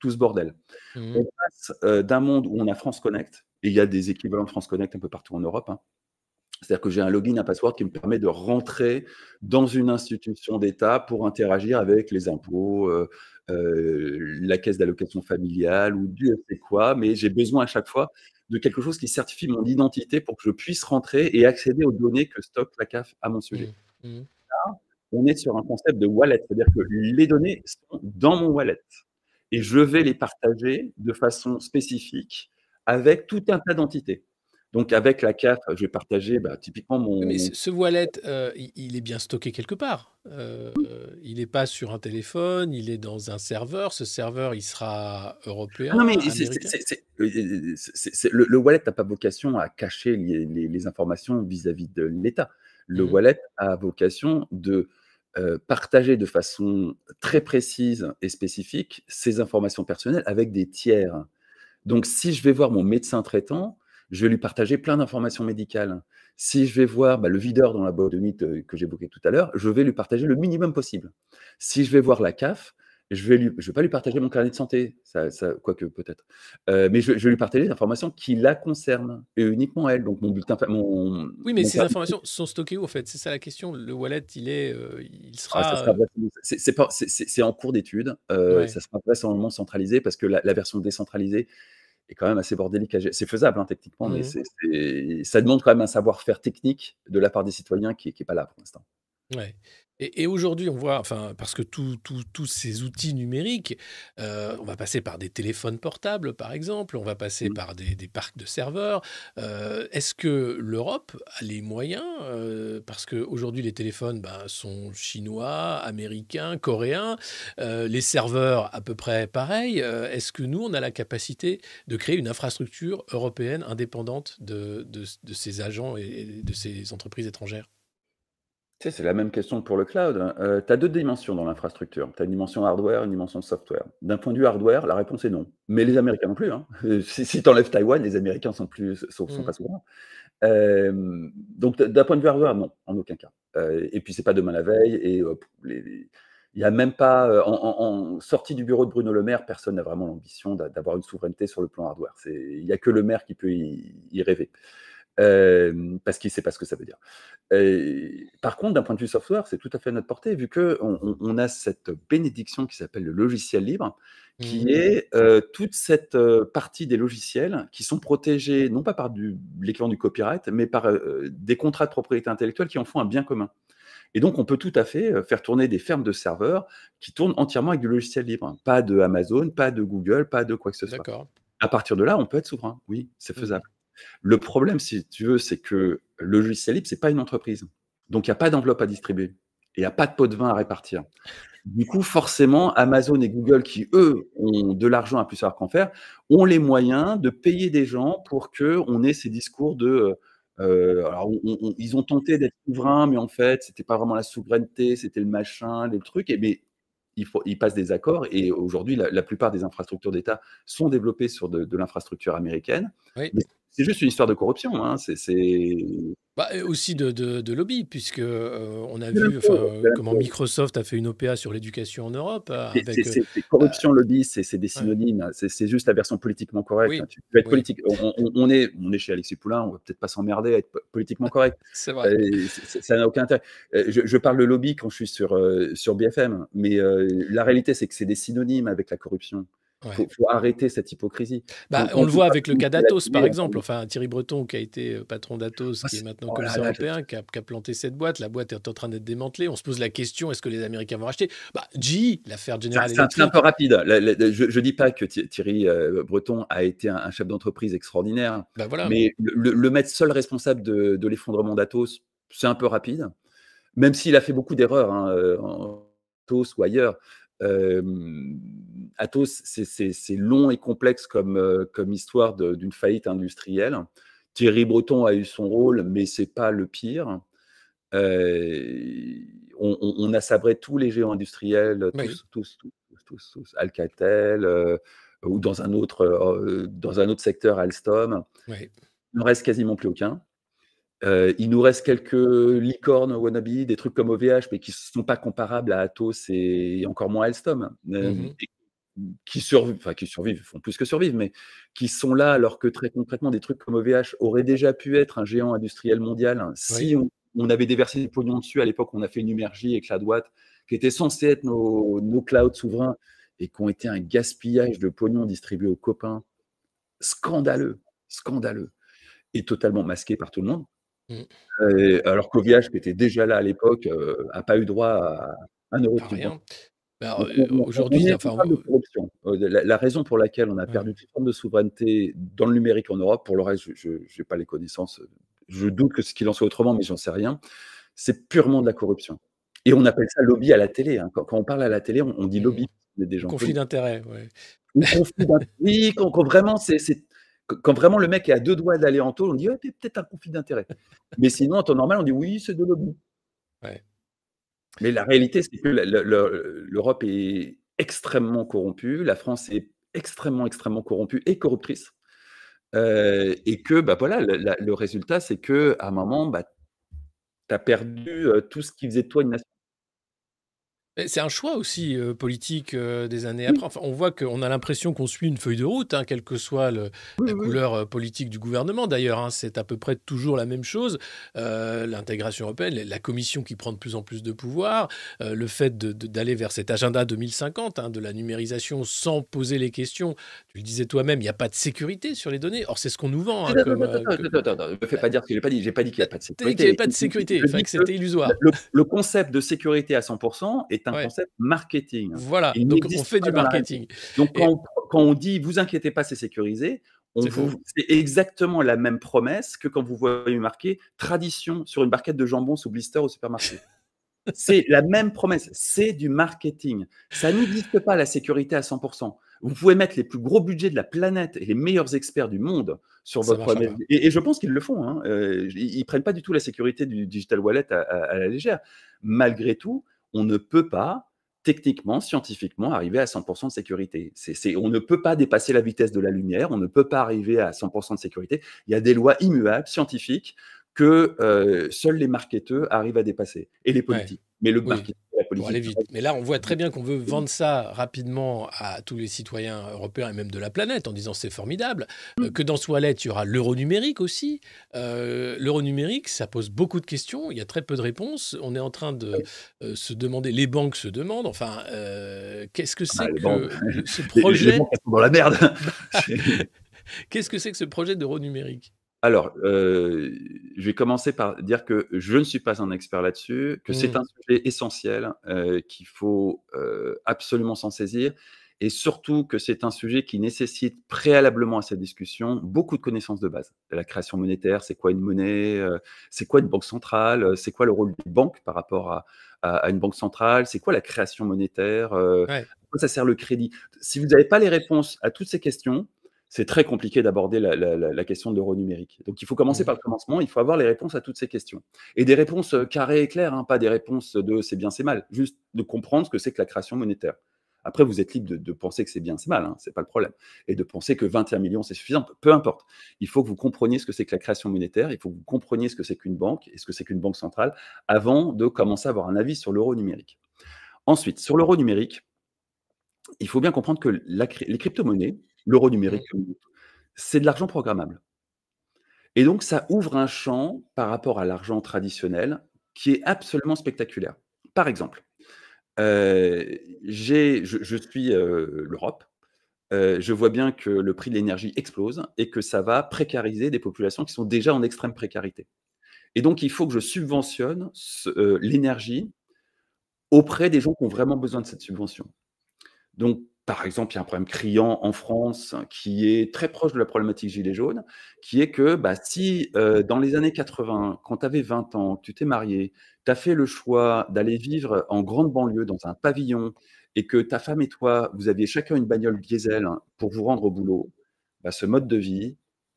tout ce bordel. Mmh on passe d'un monde où on a France Connect, et il y a des équivalents de France Connect un peu partout en Europe, hein, c'est-à-dire que j'ai un login, un password qui me permet de rentrer dans une institution d'État pour interagir avec les impôts, euh, euh, la caisse d'allocation familiale ou du sait quoi, mais j'ai besoin à chaque fois de quelque chose qui certifie mon identité pour que je puisse rentrer et accéder aux données que stocke la CAF à mon sujet. Mmh, mmh. Là, on est sur un concept de wallet, c'est-à-dire que les données sont dans mon wallet et je vais les partager de façon spécifique avec tout un tas d'entités. Donc avec la CAF, je vais partager bah, typiquement mon. Mais ce wallet, euh, il est bien stocké quelque part. Euh, euh, il n'est pas sur un téléphone, il est dans un serveur. Ce serveur, il sera européen. Non mais le, wallet n'a pas vocation à cacher les, informations vis-à-vis de l'État. Le mhm. wallet a vocation de partager de façon très précise et spécifique ses informations personnelles avec des tiers. Donc si je vais voir mon médecin traitant, je vais lui partager plein d'informations médicales. Si je vais voir bah, le videur dans la boîte de mythe euh, que j'ai j'évoquais tout à l'heure, je vais lui partager le minimum possible. Si je vais voir la CAF, je ne vais, pas lui partager mon carnet de santé, ça, ça quoique peut-être, euh, mais je, vais lui partager des informations qui la concernent et uniquement elle. Donc mon bulletin. oui, mais ces informations sont stockées où en fait C'est ça la question. Le wallet, il, est, il sera. c'est en cours d'étude. Euh, ça sera vraisemblablement centralisé parce que la version décentralisée est quand même assez bordélique. C'est faisable hein, techniquement, mais mmh ça demande quand même un savoir-faire technique de la part des citoyens qui n'est pas là pour l'instant. Et, aujourd'hui, on voit, enfin, parce que tous ces outils numériques, euh, on va passer par des téléphones portables, par exemple, on va passer mmh. par des, parcs de serveurs. Euh, est-ce que l'Europe a les moyens euh, Parce qu'aujourd'hui, les téléphones ben, sont chinois, américains, coréens, les serveurs à peu près pareil. Est-ce que nous, on a la capacité de créer une infrastructure européenne indépendante de, de ces agents et de ces entreprises étrangères c'est la même question pour le cloud. Hein. Euh, tu as deux dimensions dans l'infrastructure. Tu as une dimension hardware, et une dimension software. D'un point de vue hardware, la réponse est non. Mais les Américains non plus. Hein. si, tu enlèves Taïwan, les Américains sont plus, sont, pas mmh. souvent. donc, d'un point de vue hardware, non, en aucun cas. Euh, et puis, c'est pas demain la veille. Et il n'y a même pas, euh, en, sortie du bureau de Bruno Le Maire, personne n'a vraiment l'ambition d'avoir une souveraineté sur le plan hardware. Il n'y a que le maire qui peut y rêver. Euh, parce qu'il ne sait pas ce que ça veut dire. par contre, d'un point de vue software, c'est tout à fait à notre portée, vu qu'on on, a cette bénédiction qui s'appelle le logiciel libre, qui mmh. est euh, toute cette euh, partie des logiciels qui sont protégés, non pas par l'équivalent du copyright, mais par des contrats de propriété intellectuelle qui en font un bien commun. Et donc, on peut tout à fait faire tourner des fermes de serveurs qui tournent entièrement avec du logiciel libre. Pas de Amazon, pas de Google, pas de quoi que ce soit. À partir de là, on peut être souverain. Oui, c'est mmh. faisable. Le problème, si tu veux, c'est que le logiciel libre, ce n'est pas une entreprise. Donc, il n'y a pas d'enveloppe à distribuer et il n'y a pas de pot de vin à répartir. Du coup, forcément, Amazon et Google, qui eux ont de l'argent à plus savoir qu'en faire, ont les moyens de payer des gens pour que on ait ces discours de. Euh, euh, alors, ils ont tenté d'être souverains, mais en fait, c'était pas vraiment la souveraineté, c'était le machin, les trucs. Et il ils, passent des accords. Et aujourd'hui, la, plupart des infrastructures d'État sont développées sur de, l'infrastructure américaine c'est juste une histoire de corruption. Hein, c'est bah, aussi de, lobby, puisque euh, on a vu comment Microsoft a fait une OPA sur l'éducation en Europe. Euh, euh, corruption, bah, lobby, c'est des synonymes. Hein, c'est juste la version politiquement correcte. Hein. Tu, être politique. On, est, on est chez Alexis Poulain, on va peut-être pas s'emmerder à être politiquement correct. c'est vrai. ça n'a aucun intérêt. Je, parle de lobby quand je suis sur, sur BFM, mais la réalité, c'est que c'est des synonymes avec la corruption. Il faut, arrêter cette hypocrisie. Bah, on, le voit avec le cas d'Atos, par exemple. Hein. Enfin, Thierry Breton, qui a été euh, patron d'Atos, ah, qui est maintenant oh commissaire européen, qui a, planté cette boîte. La boîte est en train d'être démantelée. On se pose la question est-ce que les Américains vont racheter bah, l'affaire générale C'est un peu rapide. je ne dis pas que Thierry euh, Breton a été un, chef d'entreprise extraordinaire. Hein. Bah, voilà, mais le, mettre seul responsable de, l'effondrement d'Atos, c'est un peu rapide. Même s'il a fait beaucoup d'erreurs, hein, euh, en Atos ou ailleurs. Euh, Atos, c'est long et complexe comme, euh, comme histoire d'une faillite industrielle. Thierry Breton a eu son rôle, mais c'est pas le pire. Euh, on, a sabré tous les géants industriels, tous, tous, tous, tous Alcatel, euh, ou dans un, autre, dans un autre secteur, Alstom. Oui. Il ne reste quasiment plus aucun. il nous reste quelques licornes wannabe, des trucs comme OVH, mais qui ne sont pas comparables à Atos et encore moins Alstom. Mm-hmm qui survivent, enfin qui survivent, font plus que survivre, mais qui sont là alors que très concrètement des trucs comme OVH auraient déjà pu être un géant industriel mondial hein, si on, avait déversé des pognons dessus. À l'époque, on a fait une avec la droite, qui était censée être nos, nos clouds souverains et qui ont été un gaspillage de pognon distribués aux copains. Scandaleux, scandaleux, et totalement masqué par tout le monde. Mm. alors qu'OVH, qui était déjà là à l'époque, n'a euh, pas eu droit à un euro. Rien. Bah, euh, aujourd'hui, enfin, euh euh, la, la, raison pour laquelle on a perdu toute forme de souveraineté dans le numérique en Europe, pour le reste, je n'ai pas les connaissances, je doute que ce qu'il en soit autrement, mais j'en sais rien, c'est purement de la corruption. Et on appelle ça lobby à la télé. Hein. Quand, on parle à la télé, on, dit lobby. Des gens conflit d'intérêt, oui. oui, quand, quand vraiment c'est quand vraiment le mec est à deux doigts d'aller en taule, on dit peut-être un conflit d'intérêt. Mais sinon, en temps normal, on dit oui, c'est de lobby. Ouais. Mais la réalité, c'est que l'Europe est extrêmement corrompue, la France est extrêmement, extrêmement corrompue et corruptrice. Euh, et que bah, voilà, le résultat, c'est qu'à un moment, bah, tu as perdu euh, tout ce qui faisait de toi une nation c'est un choix aussi euh, politique euh, des années après. on voit qu'on a l'impression qu'on suit une feuille de route, hein, quelle que soit le, la couleur euh, politique du gouvernement. D'ailleurs, hein, c'est à peu près toujours la même chose. L'intégration européenne, la commission qui prend de plus en plus de pouvoir, le fait d'aller vers cet agenda 2050, hein, de la numérisation sans poser les questions. Tu le disais toi-même, il n'y a pas de sécurité sur les données. Or, c'est ce qu'on nous vend. Non, ne me fais pas dire ce que j'ai pas dit. J'ai pas dit qu'il n'y a pas de sécurité. Il n'y avait pas de sécurité. c'était illusoire. Le, le concept de sécurité à 100% est concept marketing. Hein, voilà, Il donc on fait du marketing. Donc quand, on, dit vous inquiétez pas, c'est sécurisé, c'est exactement la même promesse que quand vous voyez marqué tradition sur une barquette de jambon sous blister au supermarché. c'est la même promesse, c'est du marketing. Ça n'existe pas la sécurité à 100%. Vous pouvez mettre les plus gros budgets de la planète et les meilleurs experts du monde sur votre. Et, je pense qu'ils le font. Hein. Euh, ils, ne prennent pas du tout la sécurité du digital wallet à la légère. Malgré tout, on ne peut pas techniquement, scientifiquement, arriver à 100% de sécurité. on ne peut pas dépasser la vitesse de la lumière, on ne peut pas arriver à 100% de sécurité. Il y a des lois immuables, scientifiques, que euh, seuls les marketeurs arrivent à dépasser, et les politiques. Mais le mais là, on voit très bien qu'on veut vendre ça rapidement à tous les citoyens européens et même de la planète en disant c'est formidable. Euh, mm. que dans ce il y aura l'euro numérique aussi. Euh, l'euro numérique, ça pose beaucoup de questions. Il y a très peu de réponses. On est en train de euh, se demander, les banques se demandent, enfin, qu'est-ce que c'est ah, que ce projet. dans la merde. Qu'est-ce que c'est que ce projet d'euro numérique alors, euh, je vais commencer par dire que je ne suis pas un expert là-dessus, que c'est mmh. un sujet essentiel euh, qu'il faut euh, absolument s'en saisir, et surtout que c'est un sujet qui nécessite préalablement à cette discussion beaucoup de connaissances de base. La création monétaire, c'est quoi une monnaie, c'est quoi une banque centrale, c'est quoi le rôle d'une banque par rapport à, une banque centrale, c'est quoi la création monétaire, quoi ça sert le crédit. Si vous n'avez pas les réponses à toutes ces questions, c'est très compliqué d'aborder la, question de l'euro numérique. Donc il faut commencer par le commencement, il faut avoir les réponses à toutes ces questions. Et des réponses euh, carrées et claires, hein, pas des réponses de c'est bien, c'est mal, juste de comprendre ce que c'est que la création monétaire. Après, vous êtes libre de, penser que c'est bien, c'est mal, hein, c'est pas le problème. Et de penser que 21 millions, c'est suffisant, peu importe. Il faut que vous compreniez ce que c'est que la création monétaire, il faut que vous compreniez ce que c'est qu'une banque et ce que c'est qu'une banque centrale avant de commencer à avoir un avis sur l'euro numérique. Ensuite, sur l'euro numérique, il faut bien comprendre que les crypto-monnaies, l'euro numérique, c'est de l'argent programmable. Et donc, ça ouvre un champ par rapport à l'argent traditionnel qui est absolument spectaculaire. Par exemple, euh, je, suis euh, l'Europe, euh, je vois bien que le prix de l'énergie explose et que ça va précariser des populations qui sont déjà en extrême précarité. Et donc, il faut que je subventionne l'énergie auprès des gens qui ont vraiment besoin de cette subvention. Donc, par exemple, il y a un problème criant en France qui est très proche de la problématique gilet jaune, qui est que bah, si euh, dans les années 80, quand tu avais 20 ans, tu t'es marié, tu as fait le choix d'aller vivre en grande banlieue dans un pavillon et que ta femme et toi, vous aviez chacun une bagnole diesel pour vous rendre au boulot, bah, ce mode de vie,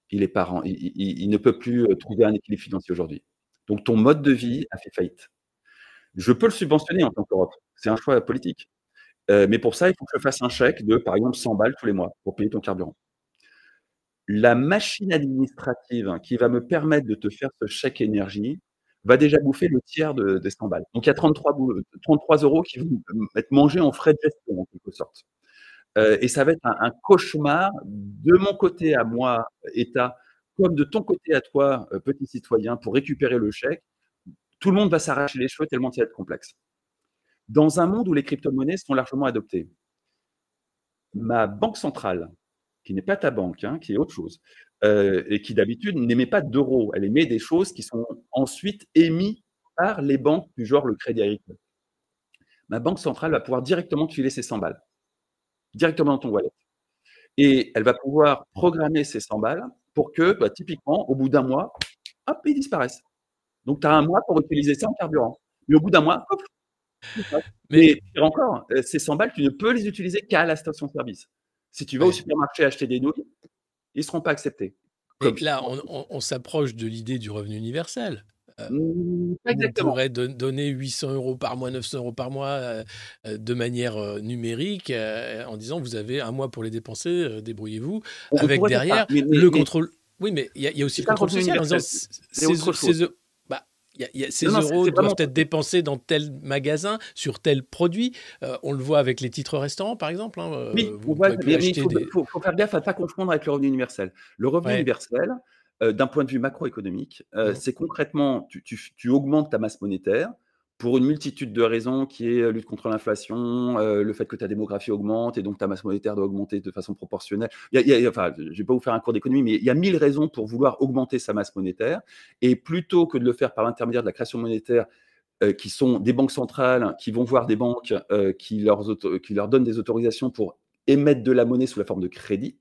il, est parent, il ne peut plus euh, trouver un équilibre financier aujourd'hui. Donc ton mode de vie a fait faillite. Je peux le subventionner en tant qu'Europe, c'est un choix politique. Euh, mais pour ça, il faut que je fasse un chèque de, par exemple, 100 balles tous les mois pour payer ton carburant. La machine administrative qui va me permettre de te faire ce chèque énergie va déjà bouffer le tiers de, des 100 balles. Donc il y a 33, euros qui vont être mangés en frais de gestion, en quelque sorte. Euh, et ça va être un, cauchemar de mon côté à moi, État, comme de ton côté à toi, euh, petit citoyen, pour récupérer le chèque. Tout le monde va s'arracher les cheveux tellement ça va être complexe. Dans un monde où les crypto-monnaies sont largement adoptées, ma banque centrale, qui n'est pas ta banque, hein, qui est autre chose, euh, et qui d'habitude n'émet pas d'euros, elle émet des choses qui sont ensuite émises par les banques du genre le Crédit Agricole. Ma banque centrale va pouvoir directement te filer ses 100 balles, directement dans ton wallet. Et elle va pouvoir programmer ses 100 balles pour que, bah, typiquement, au bout d'un mois, hop, ils disparaissent. Donc, tu as un mois pour utiliser ça en carburant. Mais au bout d'un mois, hop, mais encore, euh, ces 100 balles, tu ne peux les utiliser qu'à la station-service. Si tu vas au supermarché acheter des nouilles, ils ne seront pas acceptés. Donc là, on, s'approche de l'idée du revenu universel. Euh, mmh, on pourrait donner 800 euros par mois, 900 euros par mois euh, de manière numérique en disant vous avez un mois pour les dépenser, débrouillez-vous. Avec derrière le contrôle. Oui, mais il y, a aussi le contrôle social ces euros doivent être dépensés dans tel magasin, sur tel produit. Euh, on le voit avec les titres restaurants, par exemple. Hein, euh, oui, il faut, faire ne pas confondre avec le revenu universel. Le revenu universel, euh, d'un point de vue macroéconomique, c'est concrètement, tu, augmentes ta masse monétaire, pour une multitude de raisons qui est euh, lutte contre l'inflation, euh, le fait que ta démographie augmente et donc ta masse monétaire doit augmenter de façon proportionnelle. je ne vais pas vous faire un cours d'économie, mais il y a mille raisons pour vouloir augmenter sa masse monétaire. Et plutôt que de le faire par l'intermédiaire de la création monétaire, euh, qui sont des banques centrales, qui vont voir des banques qui, leur qui leur donnent des autorisations pour émettre de la monnaie sous la forme de crédit,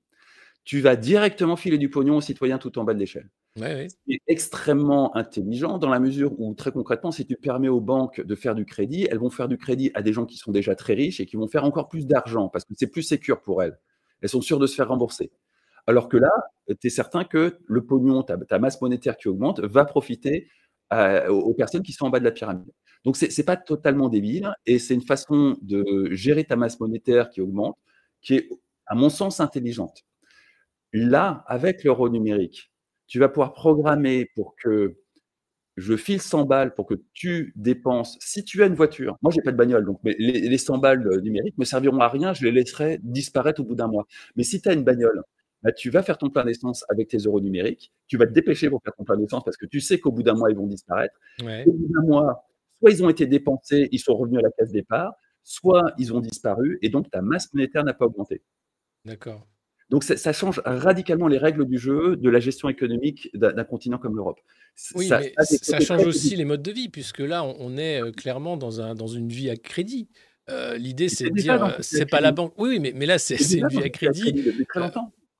tu vas directement filer du pognon aux citoyens tout en bas de l'échelle. C'est extrêmement intelligent dans la mesure où, très concrètement, si tu permets aux banques de faire du crédit, elles vont faire du crédit à des gens qui sont déjà très riches et qui vont faire encore plus d'argent parce que c'est plus sûr pour elles. Elles sont sûres de se faire rembourser. Alors que là, tu es certain que le pognon, ta, masse monétaire qui augmente, va profiter euh, aux personnes qui sont en bas de la pyramide. Donc, ce n'est pas totalement débile et c'est une façon de gérer ta masse monétaire qui augmente qui est, à mon sens, intelligente. Là, avec l'euro numérique, tu vas pouvoir programmer pour que je file 100 balles pour que tu dépenses. Si tu as une voiture, moi, j'ai pas de bagnole, donc mais les, 100 balles euh, numériques me serviront à rien, je les laisserai disparaître au bout d'un mois. Mais si tu as une bagnole, bah, tu vas faire ton plein d'essence avec tes euros numériques, tu vas te dépêcher pour faire ton plein d'essence parce que tu sais qu'au bout d'un mois, ils vont disparaître. Au bout d'un mois, soit ils ont été dépensés, ils sont revenus à la case départ, soit ils ont disparu et donc ta masse monétaire n'a pas augmenté. D'accord. Donc ça, change radicalement les règles du jeu, de la gestion économique d'un continent comme l'Europe. ça, ça, change aussi les modes de vie, puisque là, on est euh, clairement dans, un, dans une vie à crédit. Euh, l'idée, c'est de dire, euh, c'est pas la banque. Oui, mais, mais là, c'est une vie à crédit.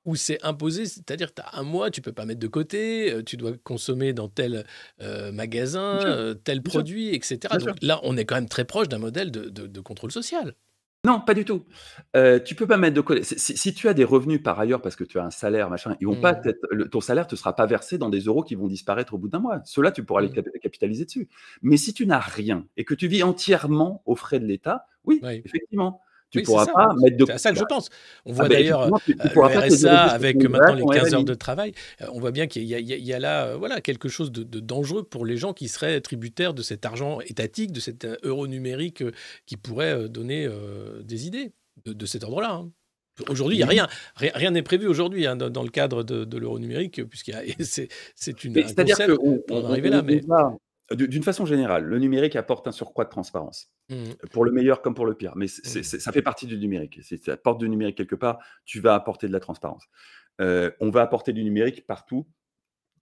où c'est imposé, c'est-à-dire tu as un mois, tu peux pas mettre de côté, tu dois consommer dans tel magasin, tel produit, etc. Donc là, on est quand même très proche d'un modèle de, de, contrôle social. Non, pas du tout. Euh, tu peux pas mettre de Si, tu as des revenus par ailleurs parce que tu as un salaire, machin, ils vont pas mmh. le, ton salaire ne sera pas versé dans des euros qui vont disparaître au bout d'un mois. Cela, tu pourras les mmh. capitaliser dessus. Mais si tu n'as rien et que tu vis entièrement aux frais de l'État, oui, effectivement. Tu pourras pas mettre de. C'est à ça que je bah, pense. On voit ah, bah, d'ailleurs euh, le RSA avec euh, maintenant les 15 heures de travail. Euh, on voit bien qu'il y, a là voilà, quelque chose de, dangereux pour les gens qui seraient tributaires de cet argent étatique, de cet euro numérique qui pourrait donner des idées de, cet ordre-là. Hein. Aujourd'hui, il n'y a rien. Rien n'est prévu aujourd'hui hein, dans, le cadre de, l'euro numérique, puisqu'il c'est une. C'est-à-dire on, là. Mais... Euh, d'une façon générale, le numérique apporte un surcroît de transparence, mmh. euh, pour le meilleur comme pour le pire. Mais mmh. ça fait partie du numérique. Si tu apportes du numérique quelque part, tu vas apporter de la transparence. Euh, on va apporter du numérique partout,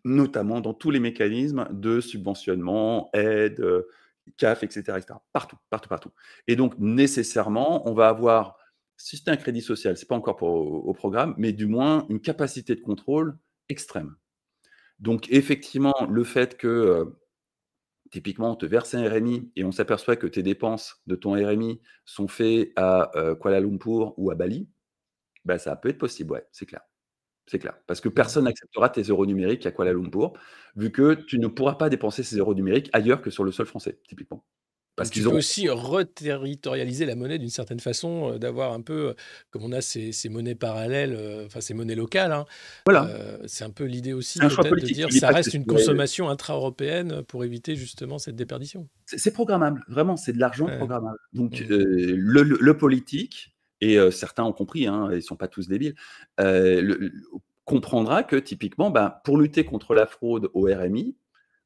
notamment dans tous les mécanismes de subventionnement, aide, CAF, etc., Partout, partout, partout. Et donc, nécessairement, on va avoir, si c'est un crédit social, ce n'est pas encore au programme, mais du moins une capacité de contrôle extrême. Donc, effectivement, le fait que typiquement, on te verse un RMI et on s'aperçoit que tes dépenses de ton RMI sont faites à euh, Kuala Lumpur ou à Bali, ben, ça peut être possible, ouais, c'est clair. C'est clair. Parce que personne n'acceptera tes euros numériques à Kuala Lumpur, vu que tu ne pourras pas dépenser ces euros numériques ailleurs que sur le sol français, typiquement. Parce qu'ils ont aussi reterritorialiser la monnaie d'une certaine façon, euh, d'avoir un peu, euh, comme on a ces, monnaies parallèles, euh, enfin ces monnaies locales. Hein, voilà. c'est un peu l'idée aussi de dire ça reste une consommation intra-européenne pour éviter justement cette déperdition. C'est programmable, vraiment, c'est de l'argent programmable. Donc le, politique, et certains ont compris, hein, ils ne sont pas tous débiles, comprendra que typiquement, bah, pour lutter contre la fraude au RMI,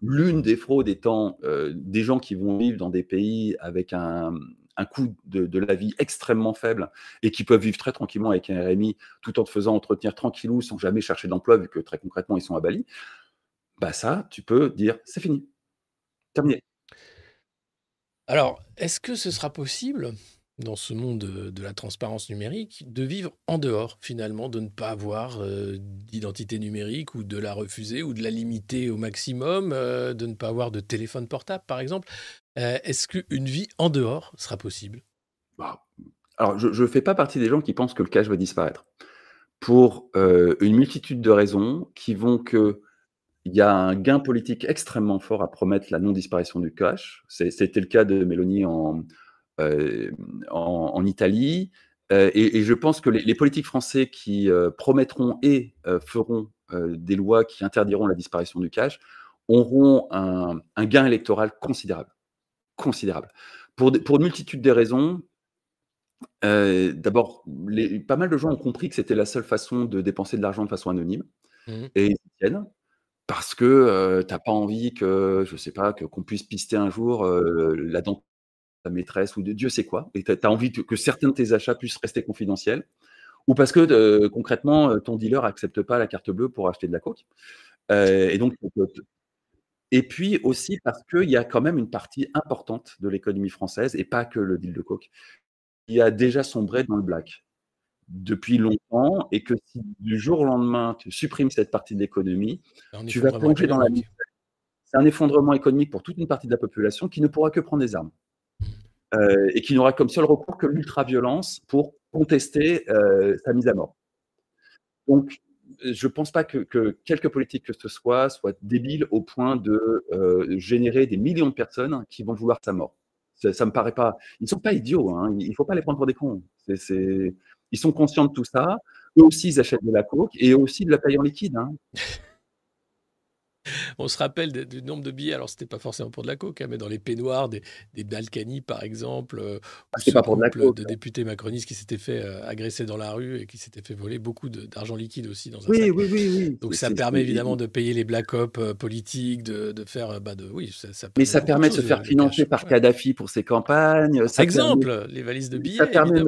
L'une des fraudes étant euh, des gens qui vont vivre dans des pays avec un, coût de, la vie extrêmement faible et qui peuvent vivre très tranquillement avec un RMI tout en te faisant entretenir tranquillou sans jamais chercher d'emploi vu que très concrètement ils sont à Bali, bah ça, tu peux dire c'est fini. Terminé. Alors, est-ce que ce sera possible dans ce monde de la transparence numérique, de vivre en dehors finalement, de ne pas avoir euh, d'identité numérique ou de la refuser ou de la limiter au maximum, euh, de ne pas avoir de téléphone portable par exemple. Euh, est-ce qu'une vie en dehors sera possible bah, Alors je ne fais pas partie des gens qui pensent que le cash va disparaître. Pour une multitude de raisons qui vont que il y a un gain politique extrêmement fort à promettre la non-disparition du cash. C'était le cas de Mélanie en, euh, en, Italie. Euh, et, je pense que les, politiques français qui euh, promettront et feront des lois qui interdiront la disparition du cash auront un, gain électoral considérable. Considérable. Pour, pour une multitude de raisons, D'abord, pas mal de gens ont compris que c'était la seule façon de dépenser de l'argent de façon anonyme. Mmh. Et ils tiennent. Parce que tu t'as pas envie que, je sais pas, qu'on puisse pister un jour la dent ta maîtresse ou de Dieu sait quoi, et tu as envie que certains de tes achats puissent rester confidentiels, ou parce que concrètement, euh, ton dealer n'accepte pas la carte bleue pour acheter de la coke. Euh, et donc, et puis aussi parce qu'il y a quand même une partie importante de l'économie française, et pas que le deal de coke, qui a déjà sombré dans le black depuis longtemps, et que si du jour au lendemain, tu supprimes cette partie de l'économie, tu vas plonger dans la misère. C'est un effondrement économique pour toute une partie de la population qui ne pourra que prendre des armes. Euh, et qui n'aura comme seul recours que l'ultra-violence pour contester euh, sa mise à mort. Donc, je ne pense pas que, que, quelque politique que ce soit soit débile au point de euh, générer des millions de personnes qui vont vouloir sa mort. Ça, ça me paraît pas. Ils ne sont pas idiots. Hein. Il ne faut pas les prendre pour des cons. Ils sont conscients de tout ça. Eux aussi, ils achètent de la coke et eux aussi de la paille en liquide. Hein. on se rappelle du nombre de billets. Alors, c'était pas forcément pour de la coke, hein, mais dans les peignoirs des, des Balkany, par exemple, euh, ah, pas pour de, la coke, de hein. députés macronistes qui s'étaient fait euh, agresser dans la rue et qui s'étaient fait voler beaucoup d'argent liquide aussi dans un oui, Oui, oui, Donc, ça permet évidemment de payer les black ops euh, politiques, de, faire. Bah, de, oui, ça, mais ça permet de se faire financer par Kadhafi pour ses campagnes. exemple, les valises de billets. Ça permet...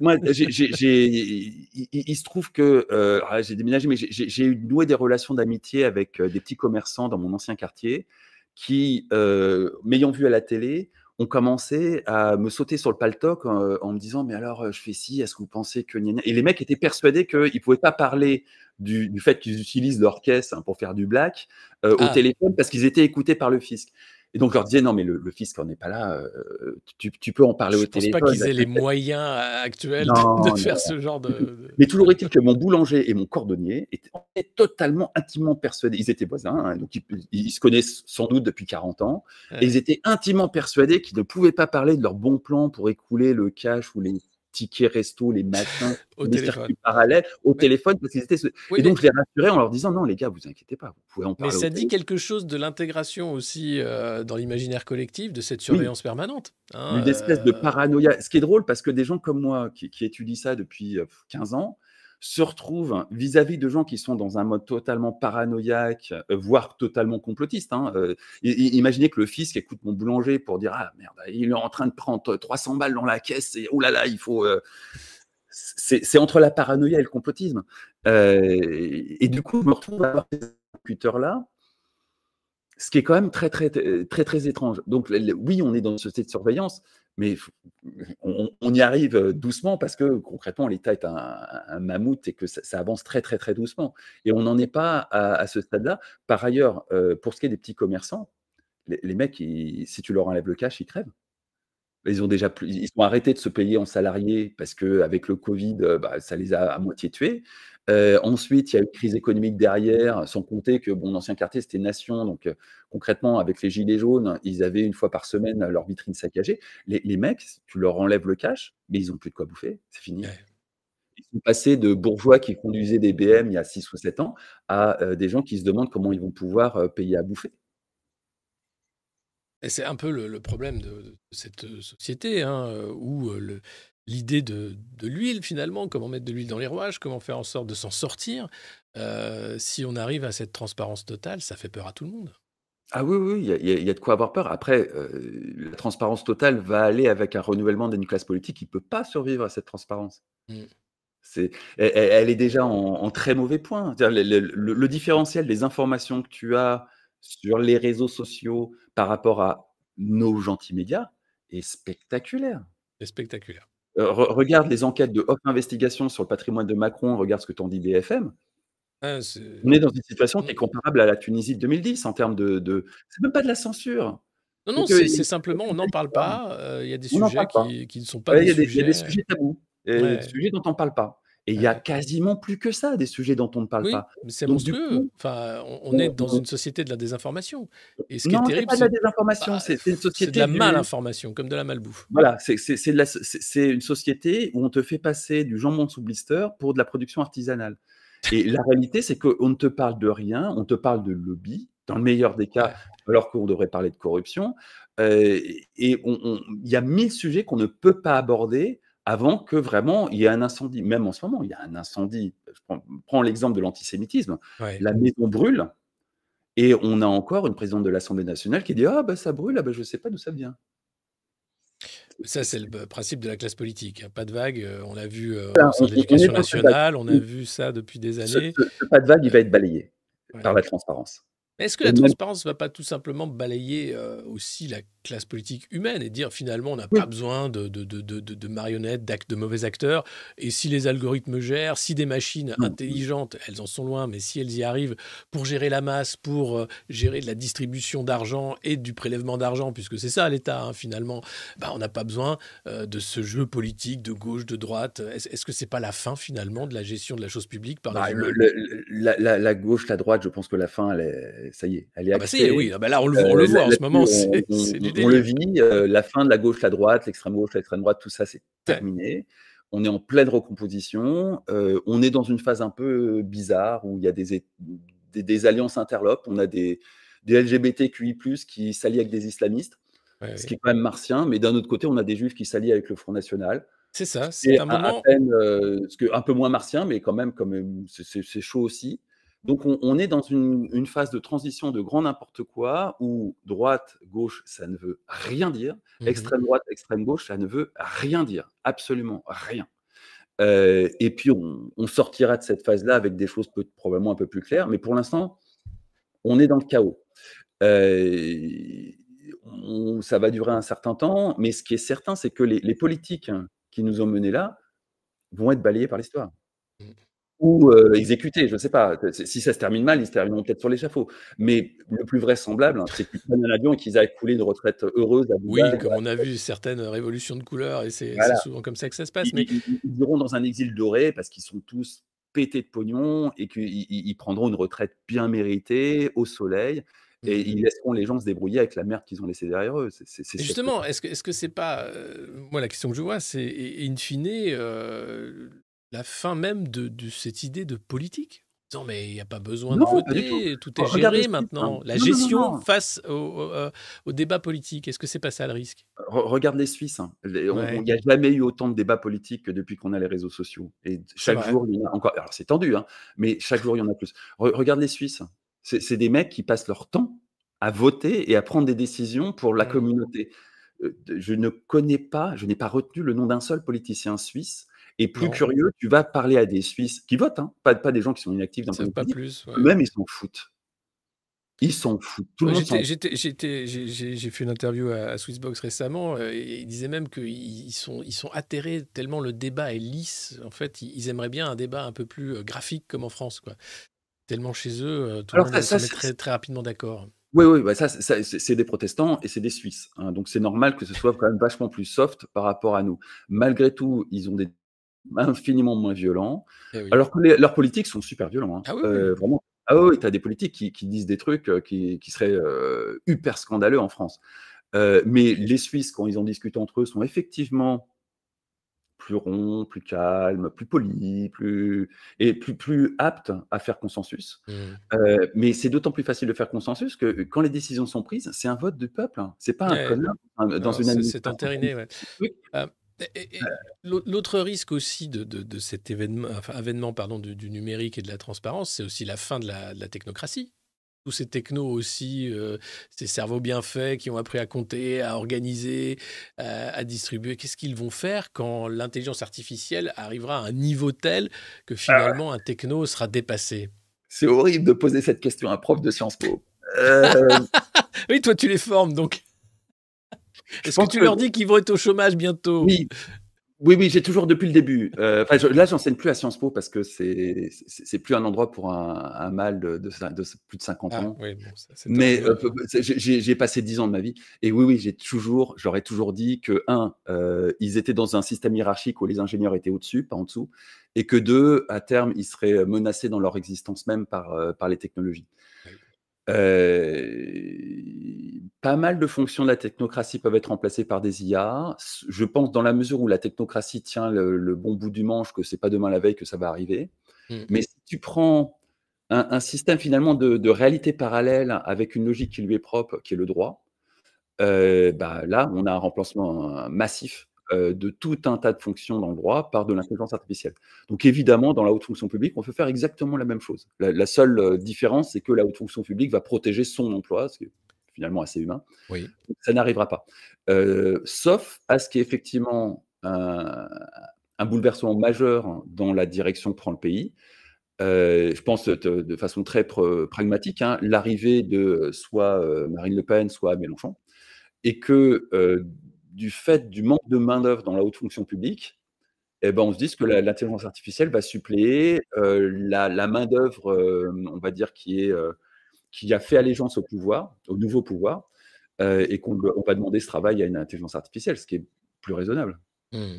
moi, j'ai, Il, se trouve que ah, j'ai déménagé, mais j'ai noué des relations d'amitié avec des petits commerçants dans mon ancien quartier qui, euh, m'ayant vu à la télé, ont commencé à me sauter sur le paletoc euh, en, me disant Mais alors, je fais ci, est-ce que vous pensez que. Et les mecs étaient persuadés qu'ils ne pouvaient pas parler du, fait qu'ils utilisent leur caisse hein, pour faire du black euh, au ah. téléphone parce qu'ils étaient écoutés par le fisc. Et donc, leur disais, non, mais le, fils fisc n'est pas là. Euh, tu, peux en parler au téléphone. Je ne pense pas qu'ils aient les moyens euh, actuels de, faire ce genre de. Mais toujours est-il que mon boulanger et mon cordonnier étaient totalement intimement persuadés. Ils étaient voisins, hein, donc ils, se connaissent sans doute depuis 40 ans. Et ils étaient intimement persuadés qu'ils ne pouvaient pas parler de leur bon plan pour écouler le cash ou les tickets resto les matins, au téléphone. circuits parallèles, au téléphone, parce qu'ils étaient. et donc, je les rassurais en leur disant non, les gars, vous inquiétez pas, vous pouvez en parler. Mais ça dit quelque chose de l'intégration aussi euh, dans l'imaginaire collectif de cette surveillance permanente. Hein, Une espèce de euh. paranoïa. Ce qui est drôle, parce que des gens comme moi qui, qui étudient ça depuis 15 euh, ans, se retrouvent vis-à-vis de gens qui sont dans un mode totalement paranoïaque, euh, voire totalement complotiste. Hein, euh, imaginez que le fisc écoute mon boulanger pour dire Ah merde, il est en train de prendre 300 balles dans la caisse et oh là là, il faut. Euh» c'est entre la paranoïa et le complotisme. et, du coup, je me retrouve à avoir ces interlocuteurs-là, ce qui est quand même très, très, très, très, très étrange. Donc, oui, on est dans une société de surveillance, mais on, y arrive euh, doucement parce que concrètement, l'État est un, mammouth et que ça, avance très, très, très doucement. Et on n'en est pas à, ce stade-là. Par ailleurs, euh, pour ce qui est des petits commerçants, les, mecs, si tu leur enlèves le cash, ils crèvent. Ils ont déjà ils arrêté de se payer en salariés parce que avec le Covid, euh, bah, ça les a à moitié tués. Euh, ensuite, il y a eu une crise économique derrière, sans compter que mon ancien quartier, c'était Nation. Donc, euh, concrètement, avec les Gilets jaunes, ils avaient une fois par semaine leur vitrine saccagée. Les, mecs, tu leur enlèves le cash, mais ils n'ont plus de quoi bouffer. C'est fini. Ils sont passés de bourgeois qui conduisaient des BM il y a 6 ou 7 ans à des gens qui se demandent comment ils vont pouvoir payer à bouffer. Et c'est un peu le, problème de, cette euh, société hein, euh, où euh, le, l'idée de, de, l'huile finalement, comment mettre de l'huile dans les rouages, comment faire en sorte de s'en sortir. si on arrive à cette transparence totale, ça fait peur à tout le monde. Ah oui, oui, il y, a, de quoi avoir peur. Après, la transparence totale va aller avec un renouvellement des classes politiques qui ne peut pas survivre à cette transparence. Mmh. elle, est déjà en, très mauvais point. Le, le, différentiel des informations que tu as sur les réseaux sociaux, par rapport à nos gentils médias est spectaculaire. Est spectaculaire. Euh, regarde les enquêtes de Off Investigation sur le patrimoine de Macron, regarde ce que t'en dit BFM. FM. Ah, on est dans une situation qui mm. est comparable à la Tunisie de 2010 en termes de. C'est même pas de la censure. Non, non, euh, c'est simplement on n'en euh, parle pas. Il y a des sujets qui, ne sont pas. Il y, a des sujets tabous, des sujets dont on parle pas. Et il y a quasiment plus que ça, des sujets dont on ne parle oui, pas. C'est monstrueux. Coup, enfin, on, est dans une société de la désinformation. Et ce qui est terrible, c'est pas de la désinformation, bah, c'est une société de la malinformation, comme de la malbouffe. Voilà, c'est une société où on te fait passer du jambon sous blister pour de la production artisanale. Et la réalité, c'est qu'on ne te parle de rien, on te parle de lobby, dans le meilleur des cas, alors qu'on devrait parler de corruption. Euh, et il y a mille sujets qu'on ne peut pas aborder avant que vraiment il y ait un incendie. Même en ce moment, il y a un incendie. Je prends, l'exemple de l'antisémitisme. La maison brûle et on a encore une présidente de l'Assemblée nationale qui dit Ah, bah, ça brûle, ah, bah, je ne sais pas d'où ça vient. Ça, c'est le bah, principe de la classe politique. Hein. Pas de vague, euh, on l'a vu euh, nationale, on a vu ça depuis des années. pas de vague, il va être balayé par la transparence. est-ce que la transparence ne va pas tout simplement balayer euh, aussi la classe politique humaine et dire finalement on n'a pas besoin de, de, de, de marionnettes, d'actes de mauvais acteurs. Et si les algorithmes gèrent, si des machines mm. intelligentes, elles en sont loin, mais si elles y arrivent pour gérer la masse, pour euh, gérer de la distribution d'argent et du prélèvement d'argent, puisque c'est ça l'État hein, finalement, bah, on n'a pas besoin euh, de ce jeu politique de gauche, de droite. Est-ce -ce que c'est pas la fin finalement de la gestion de la chose publique par bah, la, gauche, la droite, je pense que la fin, elle est, ça y est, elle est, ah bah, oui, ah là on le, euh, on le voit en ce moment, c'est on le vit, euh, la fin de la gauche, la droite, l'extrême gauche, l'extrême droite, tout ça, c'est terminé. On est en pleine recomposition. Euh, on est dans une phase un peu euh, bizarre où il y a des, alliances interlopes. On a des, LGBTQI, qui s'allient avec des islamistes, ce qui est quand même martien. Mais d'un autre côté, on a des juifs qui s'allient avec le Front National. C'est ça, c'est un, un peu moins martien, mais quand même, c'est chaud aussi. Donc on, est dans une, phase de transition de grand n'importe quoi où droite, gauche, ça ne veut rien dire. Mmh extrême droite, extrême gauche, ça ne veut rien dire. Absolument rien. Euh, et puis on, sortira de cette phase-là avec des choses probablement un peu plus claires. Mais pour l'instant, on est dans le chaos. Euh, ça va durer un certain temps, mais ce qui est certain, c'est que les, les politiques qui nous ont menés là vont être balayées par l'histoire. Mmh ou euh, exécuter, je ne sais pas. Si ça se termine mal, ils se termineront peut-être sur l'échafaud. Mais le plus vraisemblable, hein, c'est qu'ils prennent un avion et qu'ils aillent couler une retraite euh, heureuse. oui, comme on a vu certaines révolutions de couleurs, et c'est souvent comme ça que ça se passe. Ils, mais... ils, iront dans un exil doré parce qu'ils sont tous pétés de pognon et qu'ils prendront une retraite bien méritée au soleil et ils mmh. laisseront les gens se débrouiller avec la merde qu'ils ont laissée derrière eux. Justement, est-ce que est-ce que c'est pas euh, moi la question que je vois, c'est in fine la fin même de, cette idée de politique. Non, mais il n'y a pas besoin de voter, tout. est oh, géré maintenant. La gestion face euh, au, débat politique, est-ce que c'est pas ça le risque Regarde les Suisses, hein. il n'y a jamais eu autant de débats politiques que depuis qu'on a les réseaux sociaux. Et chaque jour, encore. Alors c'est tendu, hein, mais chaque jour, il y en a plus. regarde les Suisses, c'est des mecs qui passent leur temps à voter et à prendre des décisions pour la mm. communauté. Euh, je ne connais pas, je n'ai pas retenu le nom d'un seul politicien suisse et plus curieux, tu vas parler à des Suisses qui votent, hein. pas, pas des gens qui sont inactifs dans le pas plus, Même ils s'en foutent. Ils s'en foutent. Tout J'ai fait une interview à, Swissbox récemment. Euh, et ils disaient même qu'ils sont, ils sont atterrés tellement le débat est lisse. En fait, ils, aimeraient bien un débat un peu plus euh, graphique comme en France. Quoi. Tellement chez eux, euh, tout le monde est très, très rapidement d'accord. Oui, oui, bah ça, c'est des protestants et c'est des Suisses. Hein. donc c'est normal que ce soit quand même vachement plus soft par rapport à nous. Malgré tout, ils ont des infiniment moins violents, eh alors que leurs politiques sont super violents. Hein. Ah euh, vraiment. Ah oui, tu as des politiques qui, disent des trucs euh, qui, qui seraient euh, hyper scandaleux en France. mais les Suisses, quand ils en discutent entre eux, sont effectivement plus ronds, plus calmes, plus polis, plus et plus, plus aptes à faire consensus. Mmh. mais c'est d'autant plus facile de faire consensus que quand les décisions sont prises, c'est un vote du peuple. Hein. C'est pas un connard hein, dans une C'est entériné. Ouais. Oui. L'autre risque aussi de, cet événement, pardon, du, numérique et de la transparence, c'est aussi la fin de la, technocratie. Tous ces technos aussi, euh, ces cerveaux bien faits qui ont appris à compter, à organiser, à, distribuer, qu'est-ce qu'ils vont faire quand l'intelligence artificielle arrivera à un niveau tel que ah finalement un techno sera dépassé C'est horrible de poser cette question à un prof de Sciences Po. Euh, oui, toi tu les formes donc. Est-ce que tu leur dis qu'ils vont être au chômage bientôt Oui. Oui, oui, j'ai toujours depuis le début. Euh, je, là, j'enseigne plus à Sciences Po parce que c'est c'est plus un endroit pour un, mâle de, plus de 50 ah, ans. Mais euh, j'ai passé 10 ans de ma vie. Et oui, oui, j'ai toujours, j'aurais toujours dit que, un, euh, ils étaient dans un système hiérarchique où les ingénieurs étaient au-dessus, pas en dessous. Et que, deux, à terme, ils seraient menacés dans leur existence même par, euh, par les technologies pas mal de fonctions de la technocratie peuvent être remplacées par des IA. Je pense dans la mesure où la technocratie tient le, bon bout du manche que c'est pas demain la veille que ça va arriver. Mmh. Mais si tu prends un, système finalement de, réalité parallèle avec une logique qui lui est propre, qui est le droit, bah là on a un remplacement massif euh, de tout un tas de fonctions dans le droit par de l'intelligence artificielle. Donc évidemment, dans la haute fonction publique, on peut faire exactement la même chose. La, seule euh, différence, c'est que la haute fonction publique va protéger son emploi, ce qui est finalement assez humain. Oui. ça n'arrivera pas. Euh, sauf à ce y ait effectivement un, bouleversement majeur dans la direction que prend le pays. je pense de, façon très pragmatique, hein, l'arrivée de soit Marine Le Pen, soit Mélenchon, et que du fait du manque de main-d'œuvre dans la haute fonction publique, eh ben, on se dit que l'intelligence artificielle va suppléer euh, la, main-d'œuvre, euh, on va dire, qui, est, euh, qui a fait allégeance au pouvoir, au nouveau pouvoir, et qu'on va demander ce travail à une intelligence artificielle, ce qui est plus raisonnable. Mmh.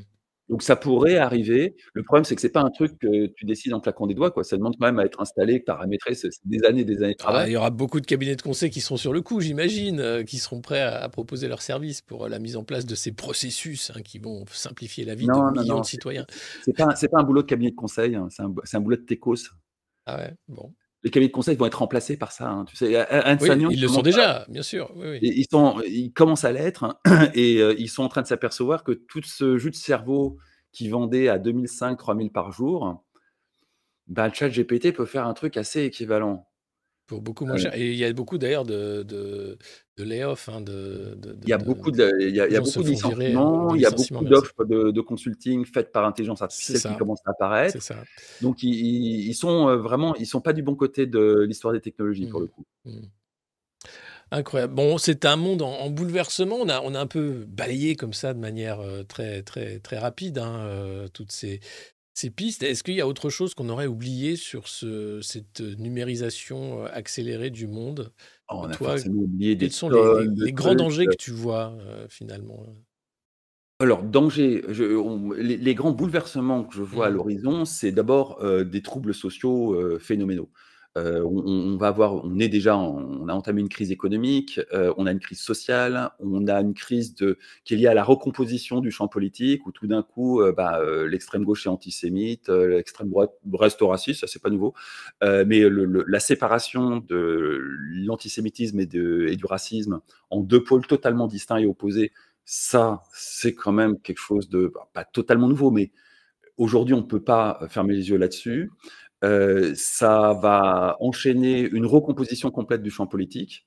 Donc ça pourrait arriver. Le problème, c'est que ce n'est pas un truc que tu décides en claquant des doigts. Quoi. Ça demande quand même à être installé, paramétré. C'est des années, des années de ah, travail. il y aura beaucoup de cabinets de conseil qui seront sur le coup, j'imagine, euh, qui seront prêts à, proposer leurs services pour euh, la mise en place de ces processus hein, qui vont simplifier la vie de millions de citoyens. C'est pas, pas un boulot de cabinet de conseil. Hein, c'est un, boulot de TECOS. Ah ouais, bon les cabinets de conseil vont être remplacés par ça. Hein. Tu sais, ils le sont déjà, bien sûr. Ils, commencent à l'être hein, et euh, ils sont en train de s'apercevoir que tout ce jus de cerveau qui vendait à 2005, 3000 par jour, bah, le chat GPT peut faire un truc assez équivalent. Pour beaucoup moins cher. Et il y a beaucoup d'ailleurs de, de, de hein, de, il y a beaucoup de, il y a, beaucoup de hein, il y a beaucoup d'offres de, consulting faites par intelligence artificielle qui commencent à apparaître. Ça. Donc ils, ils, sont euh, vraiment, ils sont pas du bon côté de l'histoire des technologies pour mmh le coup. Mmh Incroyable. Bon, c'est un monde en, bouleversement. On a, on a un peu balayé comme ça de manière euh, très, très, très rapide hein, euh, toutes ces, ces pistes. Est-ce qu'il y a autre chose qu'on aurait oublié sur cette euh, numérisation euh, accélérée du monde Quels sont les, grands dangers que tu vois euh, finalement alors, danger, les, grands bouleversements que je vois à mmh. l'horizon, c'est d'abord des troubles sociaux phénoménaux. Euh, on, va avoir, on est déjà, on a entamé une crise économique, euh, on a une crise sociale, on a une crise de, qui est liée à la recomposition du champ politique, où tout d'un coup, euh, bah, l'extrême gauche est antisémite, l'extrême droite reste raciste, ça c'est pas nouveau, mais la séparation de l'antisémitisme et, du racisme en deux pôles totalement distincts et opposés, ça c'est quand même quelque chose de, bah, pas totalement nouveau, mais aujourd'hui on ne peut pas fermer les yeux là-dessus. Euh, ça va enchaîner une recomposition complète du champ politique,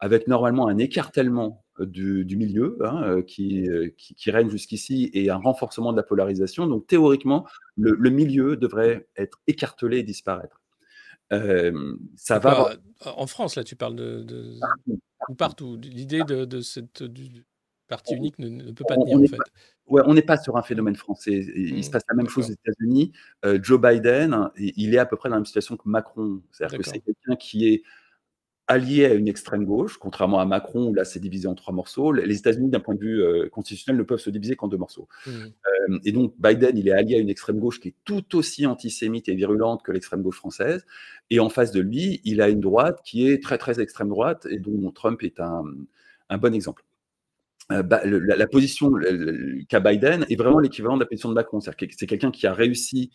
avec normalement un écartèlement euh, du, milieu hein, euh, qui, qui, règne jusqu'ici et un renforcement de la polarisation. Donc théoriquement, le, milieu devrait être écartelé et disparaître. ça va. En France, là, tu parles de, de... partout. partout. L'idée de, cette, parti unique ne, peut pas tenir, en fait. ouais, on n'est pas sur un phénomène français. Il se mm. passe la même chose aux États-Unis. Euh, Joe Biden, il est à peu près dans la même situation que Macron. C'est-à-dire que c'est quelqu'un qui est allié à une extrême gauche, contrairement à Macron, où là c'est divisé en trois morceaux. Les États-Unis, d'un point de vue euh, constitutionnel, ne peuvent se diviser qu'en deux morceaux. Mm. Euh, et donc Biden, il est allié à une extrême gauche qui est tout aussi antisémite et virulente que l'extrême gauche française. Et en face de lui, il a une droite qui est très très extrême droite et dont Trump est un bon exemple. Euh, bah, la, position qu'a Biden est vraiment l'équivalent de la position de Macron. C'est quelqu'un qui a réussi,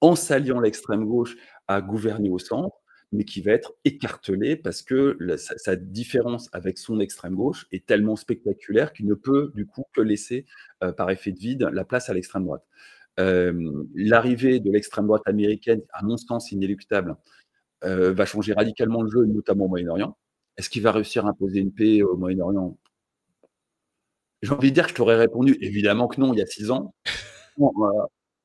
en s'alliant l'extrême gauche, à gouverner au centre, mais qui va être écartelé parce que sa, différence avec son extrême gauche est tellement spectaculaire qu'il ne peut du coup que laisser, euh, par effet de vide, la place à l'extrême droite. Euh, l'arrivée de l'extrême droite américaine, à mon sens inéluctable, va changer radicalement le jeu, notamment au Moyen-Orient. Est-ce qu'il va réussir à imposer une paix au Moyen-Orient j'ai envie de dire que je t'aurais répondu évidemment que non, il y a six ans. Euh,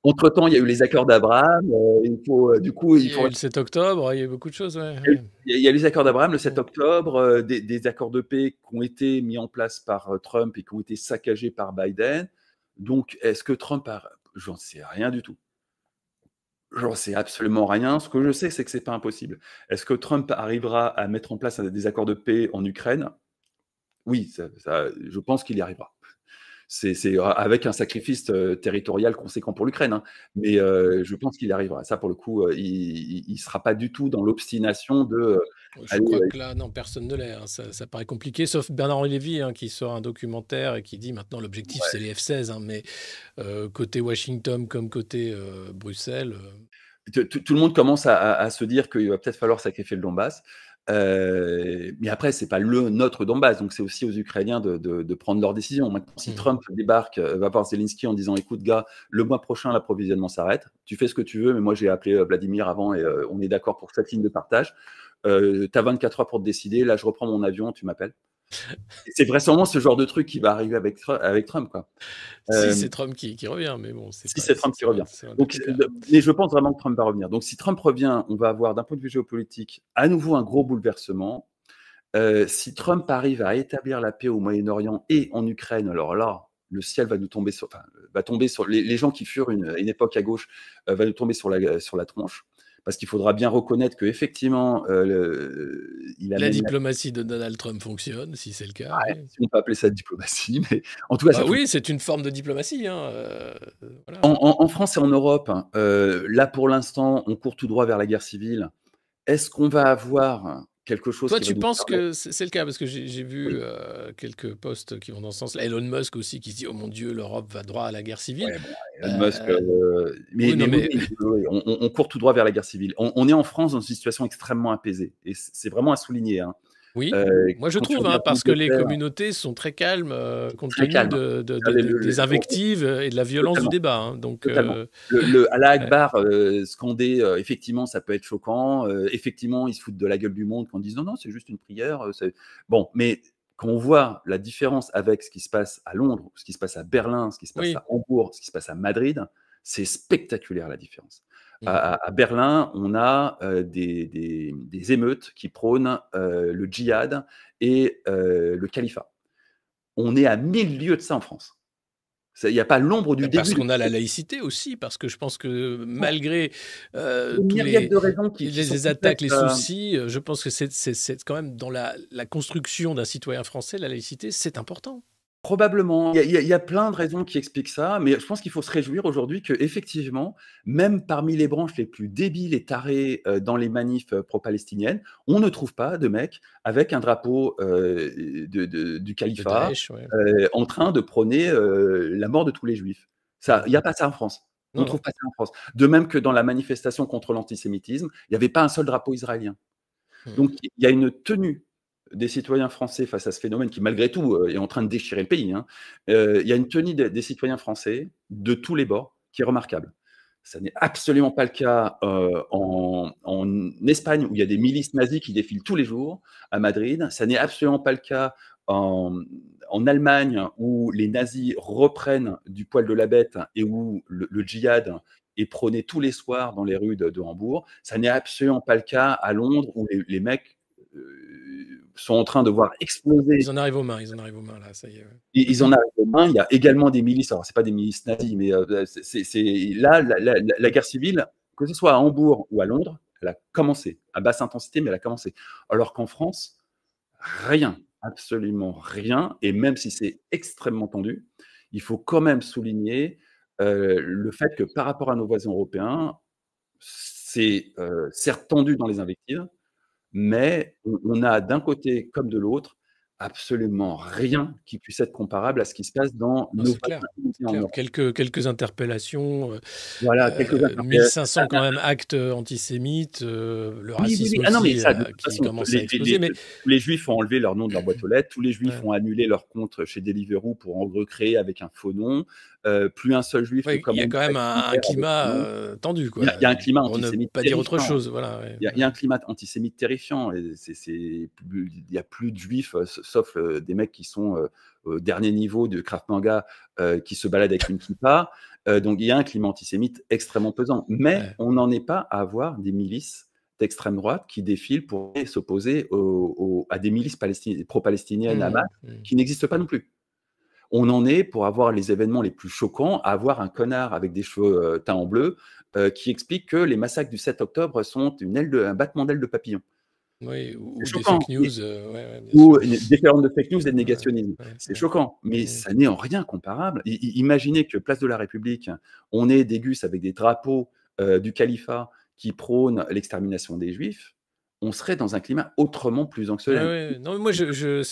entre temps, il y a eu les accords d'Abraham. Euh, il faut, euh, du coup, il, faut... a eu le 7 octobre, il y a eu beaucoup de choses. Il, y a les accords d'Abraham le 7 octobre, des, accords de paix qui ont été mis en place par Trump et qui ont été saccagés par Biden. Donc, est-ce que Trump J'en sais rien du tout. J'en sais absolument rien. Ce que je sais, c'est que ce n'est pas impossible. Est-ce que Trump arrivera à mettre en place des accords de paix en Ukraine oui, je pense qu'il y arrivera. C'est euh, avec un sacrifice euh, territorial conséquent pour l'Ukraine, hein. mais euh, je pense qu'il y arrivera. Ça, pour le coup, il ne sera pas du tout dans l'obstination de. Je crois que là, non, personne ne l'est. Hein. ça, paraît compliqué, sauf Bernard-Henri Lévy hein, qui sort un documentaire et qui dit maintenant l'objectif, c'est les F-16, mais côté Washington comme côté Bruxelles. Tout, le monde commence à, à se dire qu'il va peut-être falloir sacrifier le Donbass mais après, c'est pas le notre Donbass, donc c'est aussi aux Ukrainiens de, prendre leurs décisions. Maintenant, si mmh. Trump débarque, euh, va voir Zelensky en disant "Écoute, gars, le mois prochain, l'approvisionnement s'arrête. Tu fais ce que tu veux, mais moi j'ai appelé euh, Vladimir avant et euh, on est d'accord pour cette ligne de partage. Euh, T'as 24 heures pour te décider. Là, je reprends mon avion. Tu m'appelles." c'est vraisemblablement ce genre de truc qui va arriver avec, avec Trump. Quoi. si euh, c'est Trump qui, revient, mais bon. Si c'est Trump qui revient. mais je pense vraiment que Trump va revenir. Donc si Trump revient, on va avoir d'un point de vue géopolitique à nouveau un gros bouleversement. Euh, si Trump arrive à établir la paix au Moyen-Orient et en Ukraine, alors là, le ciel va nous tomber sur, va tomber sur les, gens qui furent une, époque à gauche, euh, va nous tomber sur la, sur la tronche parce qu'il faudra bien reconnaître que effectivement, euh, le, il a la diplomatie de Donald Trump fonctionne, si c'est le cas. Ah si on peut appeler ça diplomatie, mais en tout cas, bah oui, c'est une forme de diplomatie. Hein, euh, en, France et en Europe, hein, euh, là pour l'instant, on court tout droit vers la guerre civile. Est-ce qu'on va avoir quelque chose. Toi, tu penses que c'est le cas Parce que j'ai vu euh, quelques postes qui vont dans ce sens-là. Elon Musk aussi qui se dit Oh mon Dieu, l'Europe va droit à la guerre civile. Elon Musk, mais, on, court tout droit vers la guerre civile. On, on, est en France dans une situation extrêmement apaisée. Et c'est vraiment à souligner. Hein. Oui, euh, moi je trouve, hein, parce que les communautés sont très calmes contre euh, compte des invectives et de la violence du débat. Hein, donc, euh, le, le Allah Akbar scandé, effectivement, ça peut être choquant. effectivement, ils se foutent de la gueule du monde quand ils disent non, non, c'est juste une prière. bon, mais quand on voit la différence avec ce qui se passe à Londres, ce qui se passe à Berlin, ce qui se passe à Hambourg, ce qui se passe à Madrid, c'est spectaculaire la différence. Mmh. À, Berlin, on a des, émeutes qui prônent le djihad et le califat. On est à mille lieues de ça en France. Il n'y a pas l'ombre du parce début. Parce qu'on a la laïcité aussi, parce que je pense que malgré les, attaques, les euh, soucis, je pense que c'est quand même dans la construction d'un citoyen français, la laïcité, c'est important. Probablement. Il y, a, plein de raisons qui expliquent ça, mais je pense qu'il faut se réjouir aujourd'hui que, effectivement, même parmi les branches les plus débiles et tarées euh, dans les manifs euh, pro-palestiniennes, on ne trouve pas de mec avec un drapeau euh, du califat en train de prôner la mort de tous les juifs. Il n'y a pas ça en France. On trouve pas ça en France. De même que dans la manifestation contre l'antisémitisme, il n'y avait pas un seul drapeau israélien. Hmm. Donc il y a une tenue des citoyens français face à ce phénomène qui, malgré tout, euh, est en train de déchirer le pays, hein, euh, il y a une tenue des, citoyens français de tous les bords qui est remarquable. Ça n'est absolument pas le cas euh, en, Espagne, où il y a des milices nazis qui défilent tous les jours à Madrid. Ça n'est absolument pas le cas en, Allemagne, où les nazis reprennent du poil de la bête et où le, djihad est prôné tous les soirs dans les rues de, Hambourg. Ça n'est absolument pas le cas à Londres, où les, mecs sont en train de voir exploser. Ils en arrivent aux mains, ils en arrivent aux mains, là, ça y est. Ils, en arrivent aux mains. Il y a également des milices, alors c'est pas des milices nazis, mais euh, c'est là, la, guerre civile, que ce soit à Hambourg ou à Londres, elle a commencé, à basse intensité, mais elle a commencé. Alors qu'en France, rien, absolument rien, et même si c'est extrêmement tendu, il faut quand même souligner euh, le fait que par rapport à nos voisins européens, c'est euh, certes tendu dans les invectives, mais mmh. on a d'un côté comme de l'autre absolument rien qui puisse être comparable à ce qui se passe dans nos Quelques, quelques interpellations. Euh, voilà, euh, quelques 1500 euh, quand même actes antisémites, le racisme qui commence à exploser. Les, Tous les juifs ont enlevé leur nom de leur boîte aux lettres, tous les juifs ont annulé leur compte chez Deliveroo pour en recréer avec un faux nom. Euh, plus un seul juif. il y a quand même un, climat euh, tendu. Il, y a, un climat antisémite. pas dire autre chose. Voilà, il, y a, un climat antisémite terrifiant. il n'y a plus de juifs, euh, sauf des mecs qui sont au dernier niveau de Kraft Manga, qui se baladent avec une kippa. donc il y a un climat antisémite extrêmement pesant. Mais on n'en est pas à avoir des milices d'extrême droite qui défilent pour s'opposer à des milices pro-palestiniennes mmh, à mmh. qui n'existent pas non plus on en est pour avoir les événements les plus choquants, à avoir un connard avec des cheveux euh, teints en bleu euh, qui explique que les massacres du 7 octobre sont une aile un battement d'ailes de papillon. Oui, ou, des fake news. Euh, ou des de fake news et de négationnisme. c'est choquant, mais mm. ça n'est en rien comparable. imaginez que Place de la République, on ait des gus avec des drapeaux du califat qui prônent l'extermination des juifs on serait dans un climat autrement plus anxieux. Ah non, moi, je,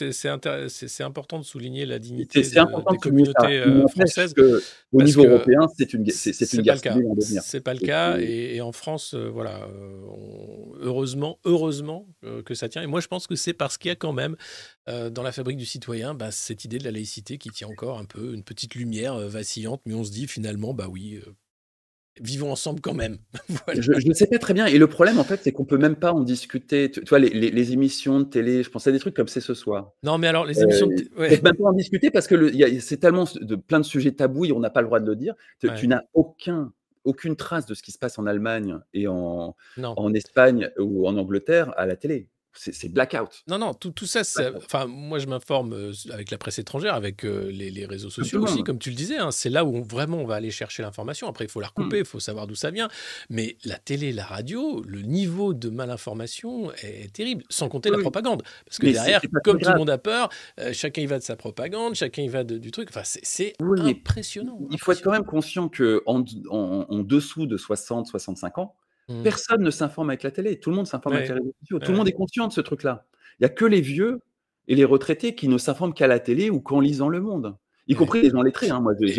c'est important de souligner la dignité de, important des de au niveau européen, c'est une, c'est guerre C'est pas le cas, et, en France, euh, voilà, euh, heureusement, heureusement euh, que ça tient. Et moi, je pense que c'est parce qu'il y a quand même dans la fabrique du citoyen bah, cette idée de la laïcité qui tient encore un peu une petite lumière vacillante, mais on se dit finalement, bah oui, vivons ensemble quand même. Je ne sais pas très bien. Et le problème, en fait, c'est qu'on peut même pas en discuter. Tu, vois, les, émissions de télé, je pensais à des trucs comme c'est ce soir. Non, mais alors, les émissions de euh, télé. pas en discuter parce que c'est tellement de, plein de sujets tabous on n'a pas le droit de le dire. Tu, tu n'as aucun aucune trace de ce qui se passe en Allemagne et en, en Espagne ou en Angleterre à la télé c'est blackout. Non, non, tout, tout ça, enfin, moi je m'informe euh, avec la presse étrangère, avec euh, les, réseaux sociaux aussi, comme tu le disais, hein. c'est là où vraiment on va aller chercher l'information. Après, il faut la hmm. recouper, il faut savoir d'où ça vient. Mais la télé, la radio, le niveau de malinformation est, terrible, sans compter la propagande. Parce que derrière, comme tout le monde a peur, euh, chacun y va de sa propagande, chacun y va de, du truc. Enfin, c'est impressionnant. Il faut être quand même conscient qu'en en, dessous de 60-65 ans, Mmh. Personne ne s'informe avec la télé, tout le monde s'informe avec les réseaux tout le monde est conscient de ce truc-là. Il n'y a que les vieux et les retraités qui ne s'informent qu'à la télé ou qu'en lisant Le Monde. Y compris les gens lettrés. Hein. il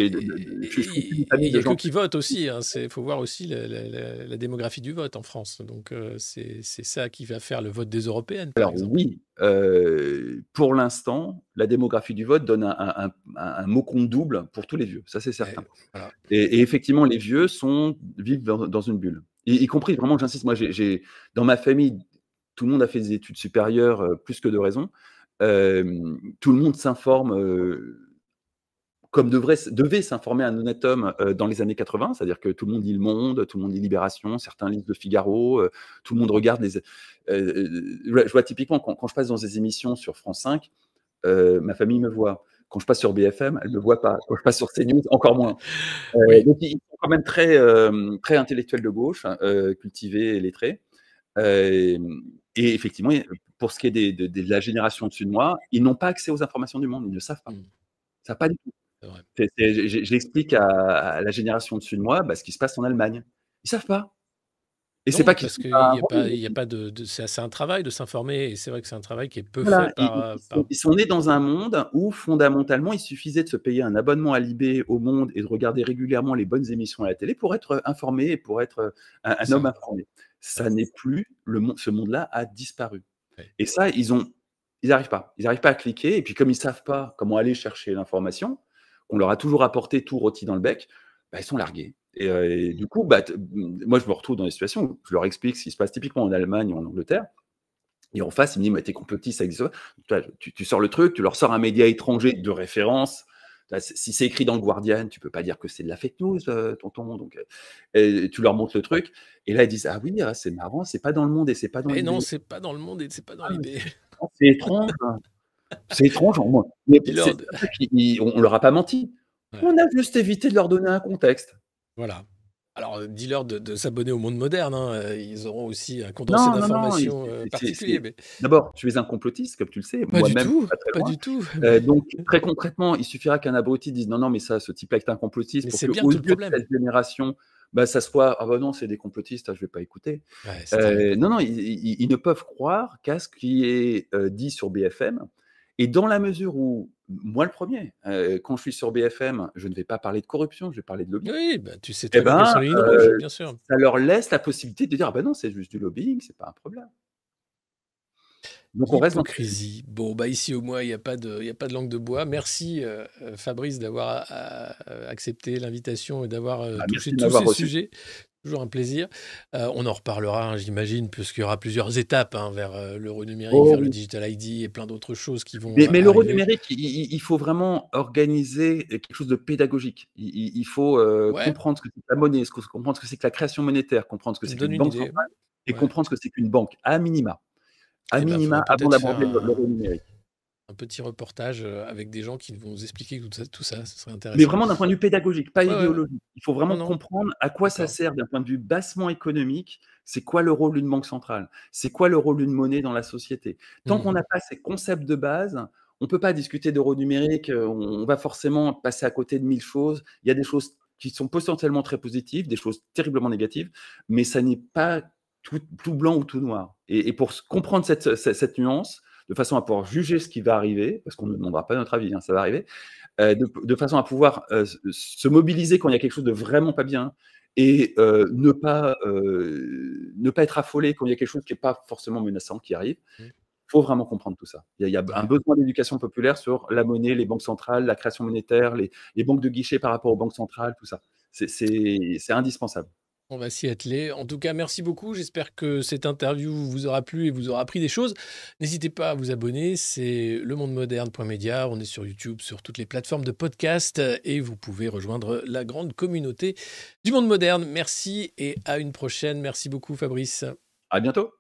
y a ceux qui votent aussi. Il hein. faut voir aussi la, démographie du vote en France. Donc, euh, c'est, ça qui va faire le vote des Européennes. Alors, oui, euh, pour l'instant, la démographie du vote donne un, mot compte double pour tous les vieux. Ça, c'est eh certain. Et, effectivement, les vieux sont, vivent dans une bulle. Y, compris, vraiment, j'insiste, moi, j'ai dans ma famille, tout le monde a fait des études supérieures euh, plus que de raison. tout le monde s'informe euh, comme devrait, devait s'informer un honnête homme euh, dans les années 80, c'est-à-dire que tout le monde lit Le Monde, tout le monde lit Libération, certains lisent Le Figaro, tout le monde regarde les. je vois typiquement quand, quand, je passe dans des émissions sur France 5, ma famille me voit. Quand je passe sur BFM, elle ne me voit pas. Quand je passe sur CNews, encore moins. Euh, donc, ils sont quand même très, euh, très intellectuels de gauche, hein, euh, cultivés et lettrés. et effectivement, pour ce qui est de, la génération au-dessus de moi, ils n'ont pas accès aux informations du monde. Ils ne savent pas. Mmh. Ça ne savent pas du tout. je, l'explique à, la génération au-dessus de moi bah, ce qui se passe en Allemagne. Ils ne savent pas. Et c'est pas parce qu'il y a pas de, c'est un travail de s'informer et c'est vrai que c'est un travail qui est peu fait euh, par, ils, par... sont nés dans un monde où fondamentalement il suffisait de se payer un abonnement à Libé au Monde et de regarder régulièrement les bonnes émissions à la télé pour être euh, informé et pour être euh, un, homme informé. Ça n'est plus le monde, ce monde-là a disparu. Et ça ils ont ils n'arrivent pas, ils n'arrivent pas à cliquer et puis comme ils savent pas comment aller chercher l'information, on leur a toujours apporté tout rôti dans le bec. Bah, ils sont largués. Et, euh, du coup, bah, mmh, moi, je me retrouve dans des situations où je leur explique ce qui se passe typiquement en Allemagne ou en Angleterre. Et en face, ils me disent, mais t'es complotiste, ça existe pas. Tu, sors le truc, tu leur sors un média étranger de référence. Si c'est écrit dans le Guardian, tu peux pas dire que c'est de la fake news, euh, tonton. Donc, euh, tu leur montres le truc, et là ils disent ah oui, ah, c'est marrant, c'est pas dans le monde et c'est pas dans. Mais non, c'est pas dans le monde et c'est pas dans ah, l'idée. C'est étrange. Hein. c'est étrange. Mais on leur a pas menti. On a juste évité de leur donner un contexte. Voilà. Alors, euh, dis-leur de, s'abonner au monde moderne. Hein, euh, ils auront aussi un condensé d'informations euh, particulier. D'abord, tu es un complotiste, comme tu le sais. Moi du même, tout. Pas, du tout. donc, très concrètement, il suffira qu'un abruti dise non, non, mais ça, ce type-là est un complotiste C'est bien tout le problème. cette génération. Bah, ça soit ah bah non c'est des complotistes je ah, je vais pas écouter non non ils, ne peuvent croire qu'à ce qui est dit sur BFM et dans la mesure où, moi le premier, quand je suis sur BFM, je ne vais pas parler de corruption, je vais parler de lobbying. Oui, bah, tu sais eh très bien, ben, bien sûr. Ça leur laisse la possibilité de dire, ah ben non, c'est juste du lobbying, c'est pas un problème. Donc on reste en crise. Bon, bah ici au moins, il n'y a, pas de, a pas de langue de bois. Merci Fabrice d'avoir accepté l'invitation et d'avoir bah, touché tous ces sujets toujours un plaisir. Euh, on en reparlera, hein, j'imagine, puisqu'il y aura plusieurs étapes hein, vers euh, l'euro numérique, oh vers le digital ID et plein d'autres choses qui vont. Mais, mais l'euro numérique, il, faut vraiment organiser quelque chose de pédagogique. Il, faut euh, comprendre ce que c'est la monnaie, ce comprendre ce que c'est que la création monétaire, comprendre ce que c'est une banque et comprendre ce que c'est qu'une banque, à minima. Eh à ben, minima, avant d'aborder l'euro numérique un petit reportage euh, avec des gens qui vont nous expliquer tout ça, ce serait intéressant. Mais vraiment d'un point de vue pédagogique, pas idéologique. Il faut vraiment comprendre à quoi ça sert d'un point de vue bassement économique. C'est quoi le rôle d'une banque centrale C'est quoi le rôle d'une monnaie dans la société Tant mmh. qu'on n'a pas ces concepts de base, on ne peut pas discuter d'euro numérique. Euh, on va forcément passer à côté de mille choses. Il y a des choses qui sont potentiellement très positives, des choses terriblement négatives, mais ça n'est pas tout, blanc ou tout noir. Et, pour comprendre cette nuance, de façon à pouvoir juger ce qui va arriver, parce qu'on ne demandera pas notre avis, hein, ça va arriver, euh, de, façon à pouvoir euh, se mobiliser quand il y a quelque chose de vraiment pas bien et euh, ne, pas, ne pas être affolé quand il y a quelque chose qui n'est pas forcément menaçant qui arrive. Il mmh. faut vraiment comprendre tout ça. Il y, a, un besoin d'éducation populaire sur la monnaie, les banques centrales, la création monétaire, les, les banques de guichet par rapport aux banques centrales, tout ça. C'est indispensable. On va s'y atteler. En tout cas, merci beaucoup. J'espère que cette interview vous aura plu et vous aura appris des choses. N'hésitez pas à vous abonner. C'est lemondemoderne.media. On est sur YouTube, sur toutes les plateformes de podcast et vous pouvez rejoindre la grande communauté du monde moderne. Merci et à une prochaine. Merci beaucoup, Fabrice. À bientôt.